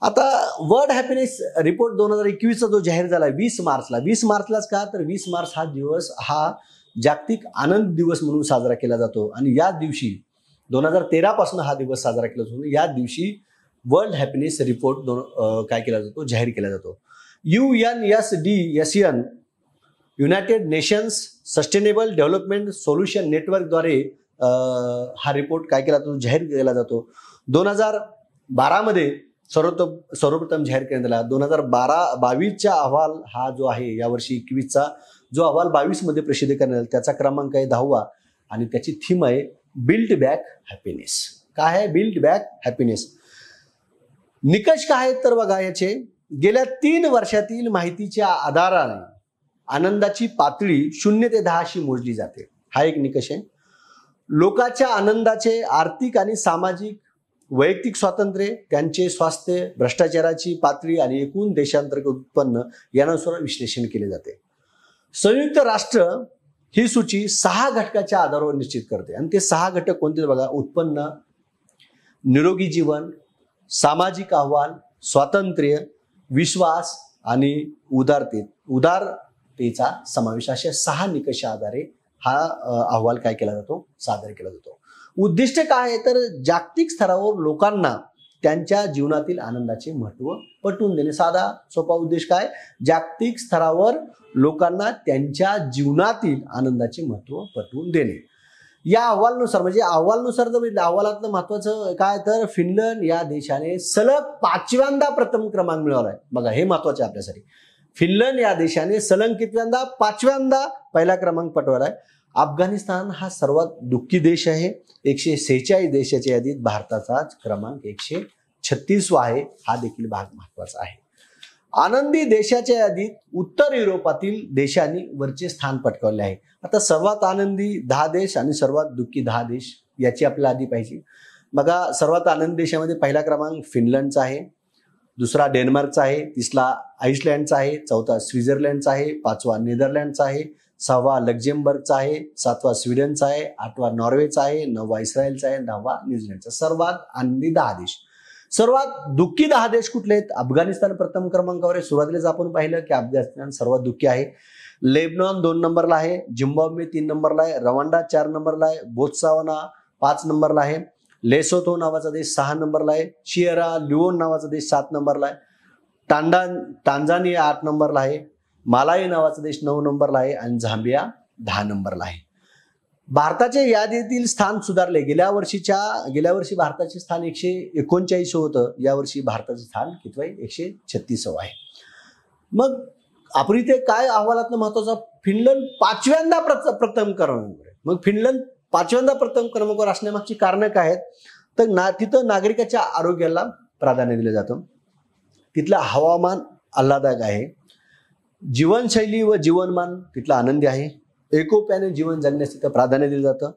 आता वर्ल्ड हॅपीनेस रिपोर्ट दोन हजार एकवीसचा जो जाहीर झाला वीस मार्चला वीस मार्चलाच का तर वीस मार्च हा दिवस हा जागतिक आनंद दिवस म्हणून साजरा केला जातो आणि या दिवशी दोन हजार तेरापासून हा दिवस साजरा केला जातो या दिवशी वर्ल्ड हॅपीनेस रिपोर्ट दोन काय केला जातो जाहीर केला जातो U N S D S N united nations sustainable development solution नेटवर्कद्वारे हा रिपोर्ट काय केला जातो जाहीर केला जातो दोन हजार बारामध्ये सर्वोत्तम सर्वप्रथम जाहीर करण्यात आला दोन हजार बारा बावीसचा अहवाल हा जो आहे यावर्षी एकवीसचा जो अहवाल बावीस मध्ये प्रसिद्ध करण्यात आला त्याचा क्रमांक आहे दहावा आणि त्याची थीम आहे बिल्ड बॅक हॅपीनेस काय आहे बिल्ड बॅक हॅपीनेस निकष काय आहेत तर बघा याचे गेल्या तीन वर्षातील माहितीच्या आधाराने आनंदाची पातळी शून्य ते दहा अशी मोजली जाते हा एक निकष आहे लोकांच्या आनंदाचे आर्थिक आणि सामाजिक वैयक्तिक स्वातंत्र्य त्यांचे स्वास्थ्य भ्रष्टाचाराची पातळी आणि एकूण देशांतर्गत उत्पन्न यानुसार विश्लेषण केले जाते संयुक्त राष्ट्र ही सूची सहा घटकाच्या आधारावर निश्चित करते आणि ते सहा घटक कोणते बघा उत्पन्न निरोगी जीवन सामाजिक अहवाल स्वातंत्र्य विश्वास आणि उदारते उदारतेचा समावेश अशा सहा निकषा आधारे हा अहवाल काय केला जातो सादर केला जातो उद्दिष्ट काय आहे तर जागतिक स्तरावर लोकांना त्यांच्या जीवनातील आनंदाचे महत्त्व पटवून देणे साधा सोपा उद्देश काय जागतिक स्तरावर लोकांना त्यांच्या जीवनातील आनंदाचे महत्त्व पटवून देणे या अहवालानुसार म्हणजे अहवालानुसार जर अहवालातलं महत्वाचं काय तर फिनलंड या देशाने सलग पाचव्यांदा प्रथम क्रमांक मिळवलाय आहे बघा हे आहे आपल्यासाठी फिनलंड या देशाने सलग कितव्यांदा पाचव्यांदा पहिला क्रमांक पटवलाय आहे अफगाणिस्तान हा सर्वात दुःखी देश आहे एकशे सेहेचाळीस देशाच्या यादीत भारताचा क्रमांक एकशे छत्तीसवा आहे हा देखील भाग महत्वाचा आहे आनंदी देशाच्या यादीत उत्तर युरोपातील देशांनी वरचे स्थान पटकावले आहे आता सर्वात आनंदी दहा देश आणि सर्वात दुःखी दहा देश याची आपल्याला आधी पाहिजे बघा सर्वात आनंदी देशामध्ये पहिला क्रमांक फिनलंडचा आहे दुसरा डेन्मार्कचा आहे तिसरा आईसलँडचा आहे चौथा स्वित्झर्लंडचा आहे पाचवा नेदरलँडचा आहे सहावा लक्झेंबर्गचा आहे सातवा स्वीडनचा आहे आठवा नॉर्वेचा आहे नववा इस्रायलचा आहे दहावा न्यूझीलंडचा सर्वात आनंदी दहा देश सर्वात दुःखी दहा देश कुठले आहेत अफगाणिस्तान प्रथम क्रमांकावर आहे सुरुवातीलाच आपण पाहिलं की अफगाणिस्तान सर्वात दुःखी आहे लेबनॉन दोन नंबरला आहे झिम्बाब्वे तीन नंबरला आहे रवांडा चार नंबरला आहे बोत्सावना पाच नंबरला आहे लेसोथो नावाचा देश सहा नंबरला आहे शियरा लिओन नावाचा देश सात नंबरला आहे तांडा टांझानिया आठ नंबरला आहे मालाई नावाचा देश नऊ नंबरला आहे आणि झांबिया दहा नंबरला आहे भारताच्या यादीतील स्थान सुधारले गेल्या वर्षीच्या गेल्या वर्षी भारताचे स्थान एकशे एकोणचाळीस होतं यावर्षी भारताचं स्थान कितवाई एकशे छत्तीस आहे मग आपण इथे काय अहवालातनं महत्वाचं फिनलंड पाचव्यांदा प्रथम क्रमांक मग फिनलंड पाचव्यांदा प्रथम क्रमांकावर असण्यामागची कारणं काय आहेत तर ना तिथं नागरिकाच्या आरोग्याला प्राधान्य दिलं जातं तिथलं हवामान आल्हादायक आहे जीवनशैली व जीवनमान तिथला आनंदी आहे एकोप्याने जीवन जगण्यास तिथं प्राधान्य दिलं जातं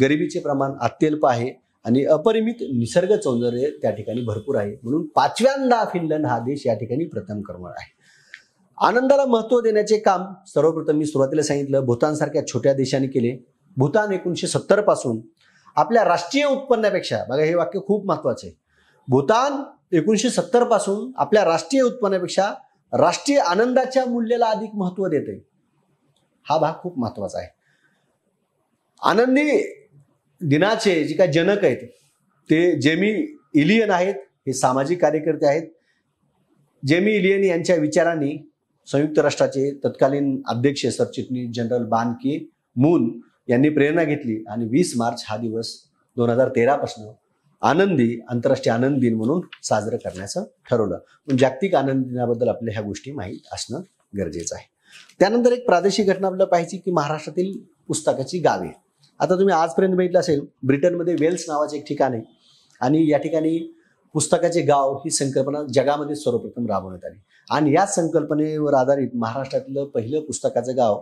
गरिबीचे प्रमाण अत्यल्प आहे आणि अपरिमित निसर्ग सौंदर्य त्या ठिकाणी भरपूर आहे म्हणून पाचव्यांदा फिनलंड हा देश या ठिकाणी प्रथम क्रमांक आहे आनंदाला महत्त्व देण्याचे काम सर्वप्रथम मी सुरुवातीला सांगितलं भूतानसारख्या छोट्या देशाने केले भूतान एकोणीशे सत्तर पासून आपल्या राष्ट्रीय उत्पन्नापेक्षा बघा हे वाक्य खूप महत्वाचे आहे भूतान एकोणीसशे सत्तर पासून आपल्या राष्ट्रीय उत्पन्नापेक्षा राष्ट्रीय आनंदाच्या मूल्याला अधिक महत्व देते हा भाग खूप महत्वाचा आहे आनंदी दिनाचे जे काय जनक आहेत ते जेमी इलियन आहेत हे सामाजिक कार्यकर्ते आहेत जेमी इलियन यांच्या विचारांनी संयुक्त राष्ट्राचे तत्कालीन अध्यक्ष सरचिटणीस जनरल बान के मून यांनी प्रेरणा घेतली आणि वीस मार्च हा दिवस दोन हजार तेरापासून आनंदी आंतरराष्ट्रीय आनंद दिन म्हणून साजरं करण्याचं ठरवलं पण जागतिक आनंद दिनाबद्दल आपल्या ह्या गोष्टी माहीत असणं गरजेचं आहे त्यानंतर एक प्रादेशिक घटना आपल्याला पाहिजे की महाराष्ट्रातील पुस्तकाची गावे आता तुम्ही आजपर्यंत बघितलं असेल ब्रिटनमध्ये वेल्स नावाचं एक ठिकाण आहे आणि या ठिकाणी पुस्तकाचे गाव ही संकल्पना जगामध्ये सर्वप्रथम राबवण्यात आली आणि या संकल्पनेवर आधारित महाराष्ट्रातलं पहिलं पुस्तकाचं गाव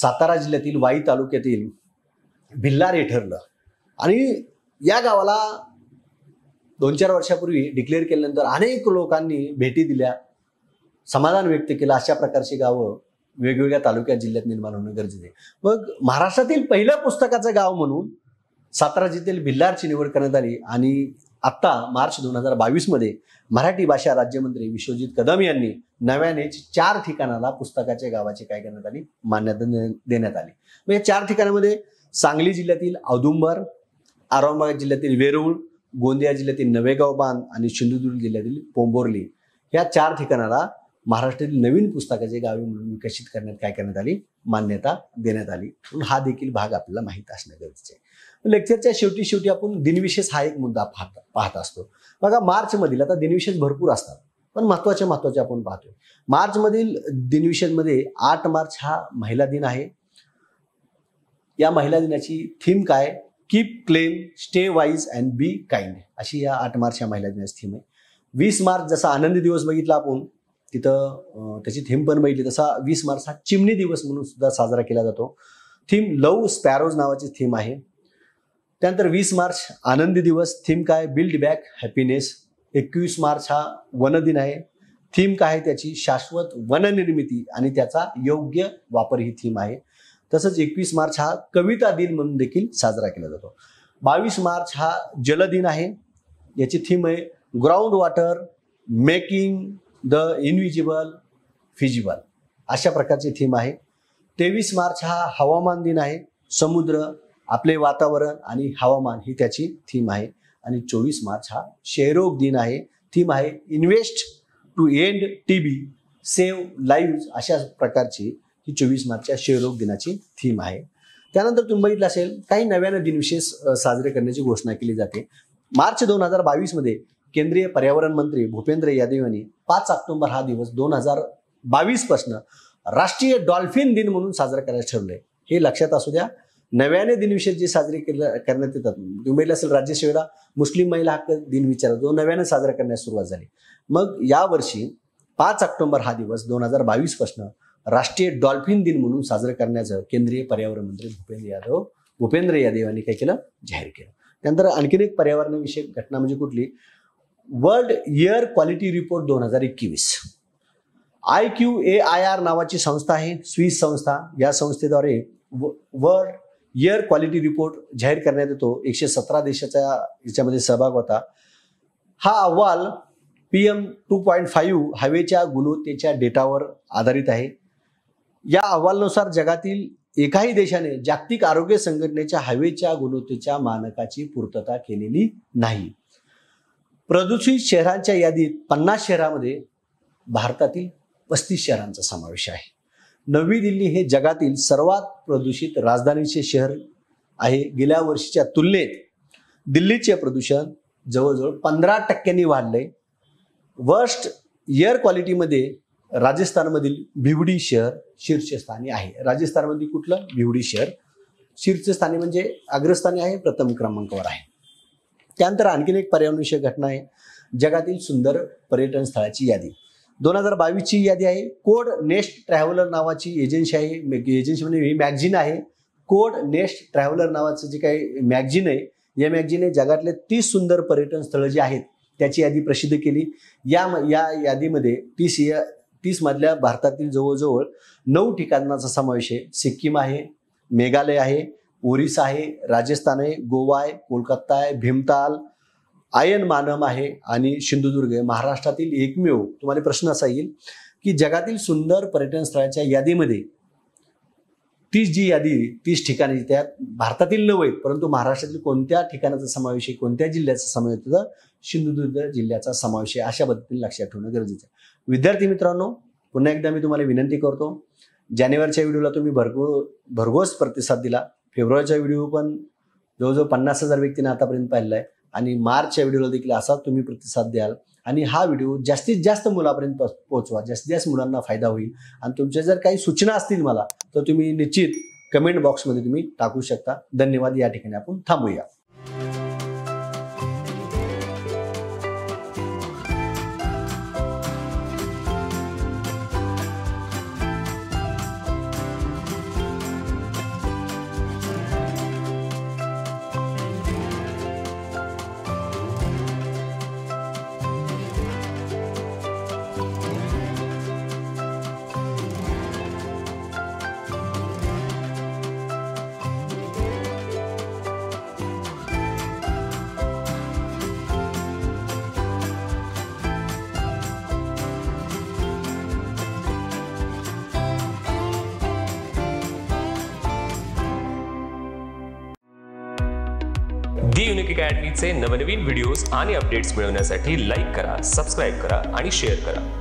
सातारा जिल्ह्यातील वाई तालुक्यातील भिल्लारे ठरलं आणि या गावाला दोन चार वर्षापूर्वी डिक्लेअर केल्यानंतर अनेक लोकांनी भेटी दिल्या समाधान व्यक्त केलं अशा प्रकारची गावं वेगवेगळ्या तालुक्यात जिल्ह्यात निर्माण होणं गरजेचं आहे मग महाराष्ट्रातील पहिलं पुस्तकाचं गाव म्हणून सातारा जिल्ह्यातील भिल्लारची निवड करण्यात आली आणि आत्ता मार्च दोन हजार बावीसमध्ये मराठी भाषा राज्यमंत्री विश्वजित कदम यांनी नव्याने चार ठिकाणाला पुस्तकाच्या गावाची काय करण्यात आली मान्यता देण्यात आली मग या चार ठिकाणामध्ये सांगली जिल्ह्यातील औदुंबर औरंगाबाद जिल्ह्यातील वेरूळ गोंदिया जिल्ह्यातील नवेगाव बांध आणि सिंधुदुर्ग जिल्ह्यातील पोंबोर्ली या चार ठिकाणाला महाराष्ट्रातील नवीन पुस्तकाचे गावे म्हणून विकसित करण्यात काय करण्यात आली मान्यता देण्यात आली म्हणून हा देखील भाग आपल्याला माहीत असणं गरजेचं आहे लेक्चरच्या शेवटी शेवटी आपण दिनविशेष हा एक मुद्दा पाहत पाहत असतो बघा मार्चमधील आता दिनविशेष भरपूर असतात पण महत्वाचे महत्वाचे आपण पाहतोय मार्चमधील दिनविशेषमध्ये आठ मार्च हा महिला दिन आहे या महिला दिनाची थीम काय keep calm stay wise and be kind अशी या आठ मार्च या महिला दिनाची थीम आहे वीस मार्च जसा आनंदी दिवस बघितला आपण तिथं त्याची थीम पण बघितली तसा वीस मार्च हा चिमणी दिवस म्हणून सुद्धा साजरा केला जातो थीम लव स्पॅरोज नावाची थीम आहे त्यानंतर वीस मार्च आनंदी दिवस थीम काय बिल्ड बॅक हॅपीनेस एकवीस मार्च हा वनदिन आहे थीम काय त्याची शाश्वत वननिर्मिती आणि त्याचा योग्य वापर ही थीम आहे तसंच एकवीस मार्च हा कविता दिन म्हणून देखील साजरा केला जातो बावीस मार्च हा जलदिन आहे याची थीम आहे ground water making the invisible visible अशा प्रकारची थीम आहे तेवीस मार्च हा हवामान दिन आहे समुद्र आपले वातावरण आणि हवामान ही त्याची थीम आहे आणि चोवीस मार्च हा क्षयरोग दिन आहे थीम आहे invest to end T B save live अशा प्रकारची ही चोवीस मार्चच्या क्षयरोग दिनाची थीम आहे त्यानंतर तुंबईतला असेल काही नव्यानं दिनविशेष साजरे करण्याची घोषणा केली जाते मार्च दोन हजार बावीसमध्ये केंद्रीय पर्यावरण मंत्री भूपेंद्र यादव यांनी पाच ऑक्टोबर हा दिवस दोन हजार बावीसपासून राष्ट्रीय डॉल्फिन दिन म्हणून साजरा करायला ठरवलंय हे लक्षात असू द्या नव्याने दिनविशेष जे साजरे केले करण्यात येतात मुंबईला असेल राज्यसेवेला मुस्लिम महिला हक्क दिन विचार जो नव्याने साजरा करण्यास सुरुवात झाली मग यावर्षी पाच ऑक्टोबर हा दिवस दोन हजार बावीसपासून राष्ट्रीय डॉल्फिन दिन म्हणून साजरं करण्याचं केंद्रीय पर्यावरण मंत्री भूपेंद्र यादव भूपेंद्र यादव यांनी काय केलं जाहीर केलं त्यानंतर आणखीन एक पर्यावरणविषयक घटना म्हणजे कुठली वर्ल्ड एअर क्वालिटी रिपोर्ट दोन हजार एकवीस I Q A I R नावाची संस्था आहे स्विस संस्था या संस्थेद्वारे वर्ल्ड एअर क्वालिटी रिपोर्ट जाहीर करण्यात येतो एकशे सतरा देशाचा याच्यामध्ये सहभाग होता हा अहवाल P M two point five हवेच्या गुणवत्तेच्या डेटावर आधारित आहे या अहवालानुसार जगातील एकाही देशाने जागतिक आरोग्य संघटनेच्या हवेच्या गुणवत्तेच्या मानकाची पूर्तता केलेली नाही प्रदूषित शहरांच्या यादीत पन्नास शहरामध्ये भारतातील पस्तीस शहरांचा समावेश आहे नवी दिल्ली हे जगातील सर्वात प्रदूषित राजधानीचे शहर आहे गेल्या वर्षीच्या तुलनेत दिल्लीचे प्रदूषण जवळजवळ पंधरा टक्क्यांनी वाढले वर्स्ट एअर क्वालिटीमध्ये राजस्थानमधील भिवडी शहर शीर्षस्थानी आहे राजस्थानमधील कुठलं भिवडी शहर शीर्षस्थानी म्हणजे अग्रस्थानी आहे प्रथम क्रमांकावर आहे त्यानंतर आणखीन एक पर्यावरणविषयक घटना आहे जगातील सुंदर पर्यटन स्थळाची यादी दोन हजार बावीसची यादी आहे कोड नेस्ट ट्रॅव्हलर नावाची एजन्सी आहे एजन्सी म्हणजे ही मॅगझिन आहे कोड नेस्ट ट्रॅव्हलर नावाचं जे काही मॅगझिन आहे या मॅगझिनने जगातले तीस सुंदर पर्यटन स्थळं जी आहेत त्याची यादी प्रसिद्ध केली या या यादीमध्ये तीस या मधल्या भारतातील जवळजवळ नऊ ठिकाणांचा समावेश आहे सिक्कीम आहे मेघालय आहे ओरिसा आहे राजस्थान आहे गोवा आहे कोलकाता आहे भीमताल आयन मानम आहे आणि सिंधुदुर्ग आहे महाराष्ट्रातील एकमेव तुम्हाला प्रश्न असा येईल की जगातील सुंदर पर्यटन स्थळांच्या यादीमध्ये तीस जी यादी तीस ठिकाणी त्यात भारतातील नऊ परंतु महाराष्ट्रातील कोणत्या ठिकाणाचा समावेश आहे कोणत्या जिल्ह्याचा समावेश सिंधुदुर्ग जिल्ह्याचा समावेश आहे अशा पद्धतीने लक्षात ठेवणं गरजेचं आहे विद्यार्थी मित्रांनो पुन्हा एकदा मी तुम्हाला विनंती करतो जानेवारीच्या व्हिडिओला तुम्ही भरघो भरघोस प्रतिसाद दिला फेब्रुवारीचा व्हिडिओ पण जवळजवळ पन्नास हजार व्यक्तीने आतापर्यंत पाहिला आहे आणि मार्चच्या व्हिडिओला देखील असा तुम्ही प्रतिसाद द्याल आणि हा व्हिडिओ जास्तीत जास्त मुलापर्यंत पोहोचवा जास्तीत जास्त मुलांना फायदा होईल आणि तुमच्या जर काही सूचना असतील मला तर तुम्ही निश्चित कमेंट बॉक्समध्ये तुम्ही टाकू शकता धन्यवाद या ठिकाणी आपण थांबूया नवनवीन व्हिडिओज आणि अपडेट्स मिळवण्यासाठी लाईक करा सबस्क्राईब करा आणि शेअर करा